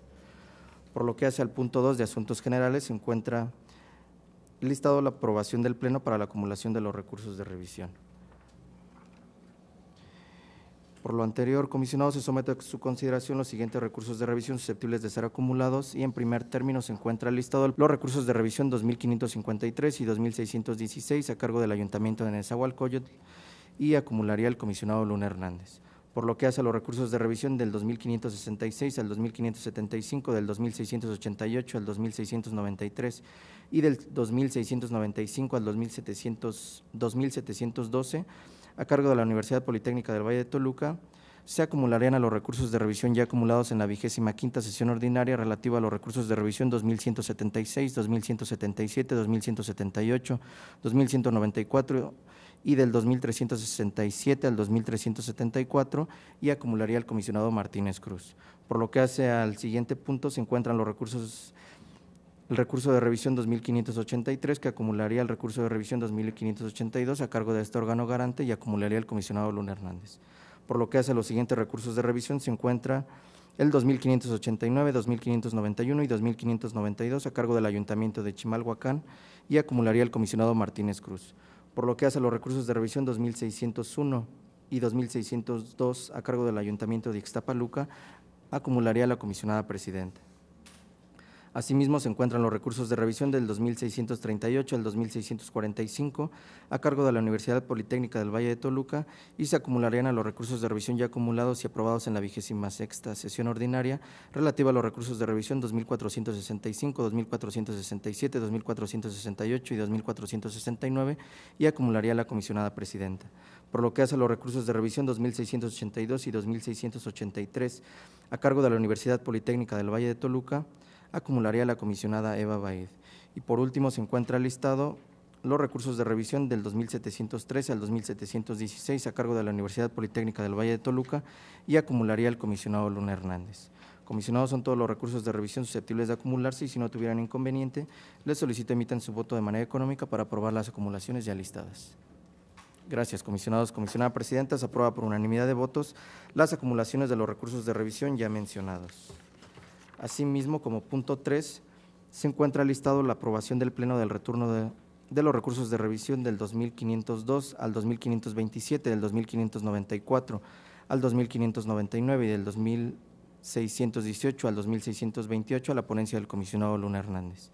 Por lo que hace al punto 2 de Asuntos Generales, se encuentra listado la aprobación del Pleno para la acumulación de los recursos de revisión. Por lo anterior, comisionado, se somete a su consideración los siguientes recursos de revisión susceptibles de ser acumulados y en primer término se encuentra listado los recursos de revisión 2553 y 2616 a cargo del Ayuntamiento de Nezahualcóyotl y acumularía el comisionado Luna Hernández por lo que hace a los recursos de revisión del 2566 al 2575, del 2688 al 2693 y del 2695 al 2700, 2712 a cargo de la Universidad Politécnica del Valle de Toluca, se acumularían a los recursos de revisión ya acumulados en la vigésima quinta sesión ordinaria relativa a los recursos de revisión 2176, 2177, 2178, 2194 y del 2367 al 2374 y acumularía el comisionado Martínez Cruz. Por lo que hace al siguiente punto, se encuentran los recursos el recurso de revisión 2583 que acumularía el recurso de revisión 2582 a cargo de este órgano garante y acumularía el comisionado Luna Hernández. Por lo que hace los siguientes recursos de revisión se encuentra el 2589, 2591 y 2592 a cargo del Ayuntamiento de Chimalhuacán y acumularía el comisionado Martínez Cruz. Por lo que hace los recursos de revisión 2601 y 2602 a cargo del Ayuntamiento de Ixtapaluca acumularía la comisionada presidenta. Asimismo, se encuentran los recursos de revisión del 2638 al 2645 a cargo de la Universidad Politécnica del Valle de Toluca y se acumularían a los recursos de revisión ya acumulados y aprobados en la vigésima sexta sesión ordinaria relativa a los recursos de revisión 2465, 2467, 2468 y 2469 y acumularía la comisionada presidenta. Por lo que hace a los recursos de revisión 2682 y 2683 a cargo de la Universidad Politécnica del Valle de Toluca, acumularía la comisionada Eva Baez. Y por último se encuentra listado los recursos de revisión del 2713 al 2716 a cargo de la Universidad Politécnica del Valle de Toluca y acumularía el comisionado Luna Hernández. Comisionados son todos los recursos de revisión susceptibles de acumularse y si no tuvieran inconveniente, les solicito emitan su voto de manera económica para aprobar las acumulaciones ya listadas. Gracias, comisionados. Comisionada Presidenta, se aprueba por unanimidad de votos las acumulaciones de los recursos de revisión ya mencionados. Asimismo, como punto 3, se encuentra listado la aprobación del Pleno del retorno de, los recursos de revisión del 2502 al 2527, del 2594 al 2599 y del 2618 al 2628 a la ponencia del comisionado Luna Hernández.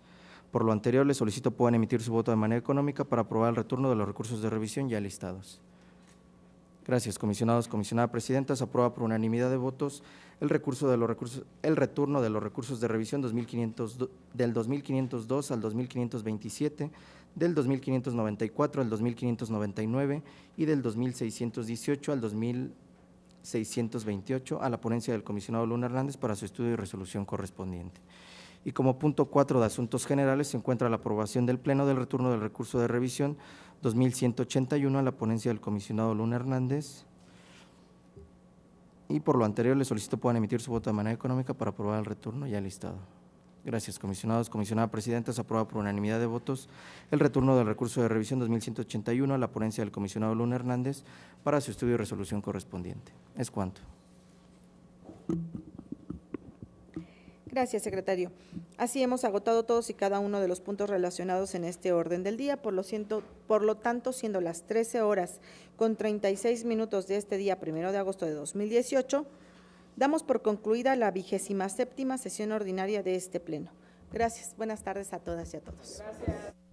Por lo anterior, le solicito puedan emitir su voto de manera económica para aprobar el retorno de los recursos de revisión ya listados. Gracias, comisionados. Comisionada Presidenta, se aprueba por unanimidad de votos el recurso de los recursos, el retorno de los recursos de revisión 2500, del 2502 al 2527, del 2594 al 2599 y del 2618 al 2628 a la ponencia del comisionado Luna Hernández para su estudio y resolución correspondiente. Y como punto 4 de asuntos generales se encuentra la aprobación del Pleno del retorno del recurso de revisión 2181 a la ponencia del comisionado Luna Hernández y por lo anterior, le solicito puedan emitir su voto de manera económica para aprobar el retorno ya listado. Gracias, comisionados. Comisionada Presidenta, se aprueba por unanimidad de votos el retorno del recurso de revisión 2181 a la ponencia del comisionado Luna Hernández para su estudio y resolución correspondiente. Es cuanto. Gracias, secretario. Así hemos agotado todos y cada uno de los puntos relacionados en este orden del día, por lo, siento, por lo tanto, siendo las 13 horas con 36 minutos de este día, primero de agosto de 2018, damos por concluida la vigésima séptima sesión ordinaria de este Pleno. Gracias. Buenas tardes a todas y a todos. Gracias.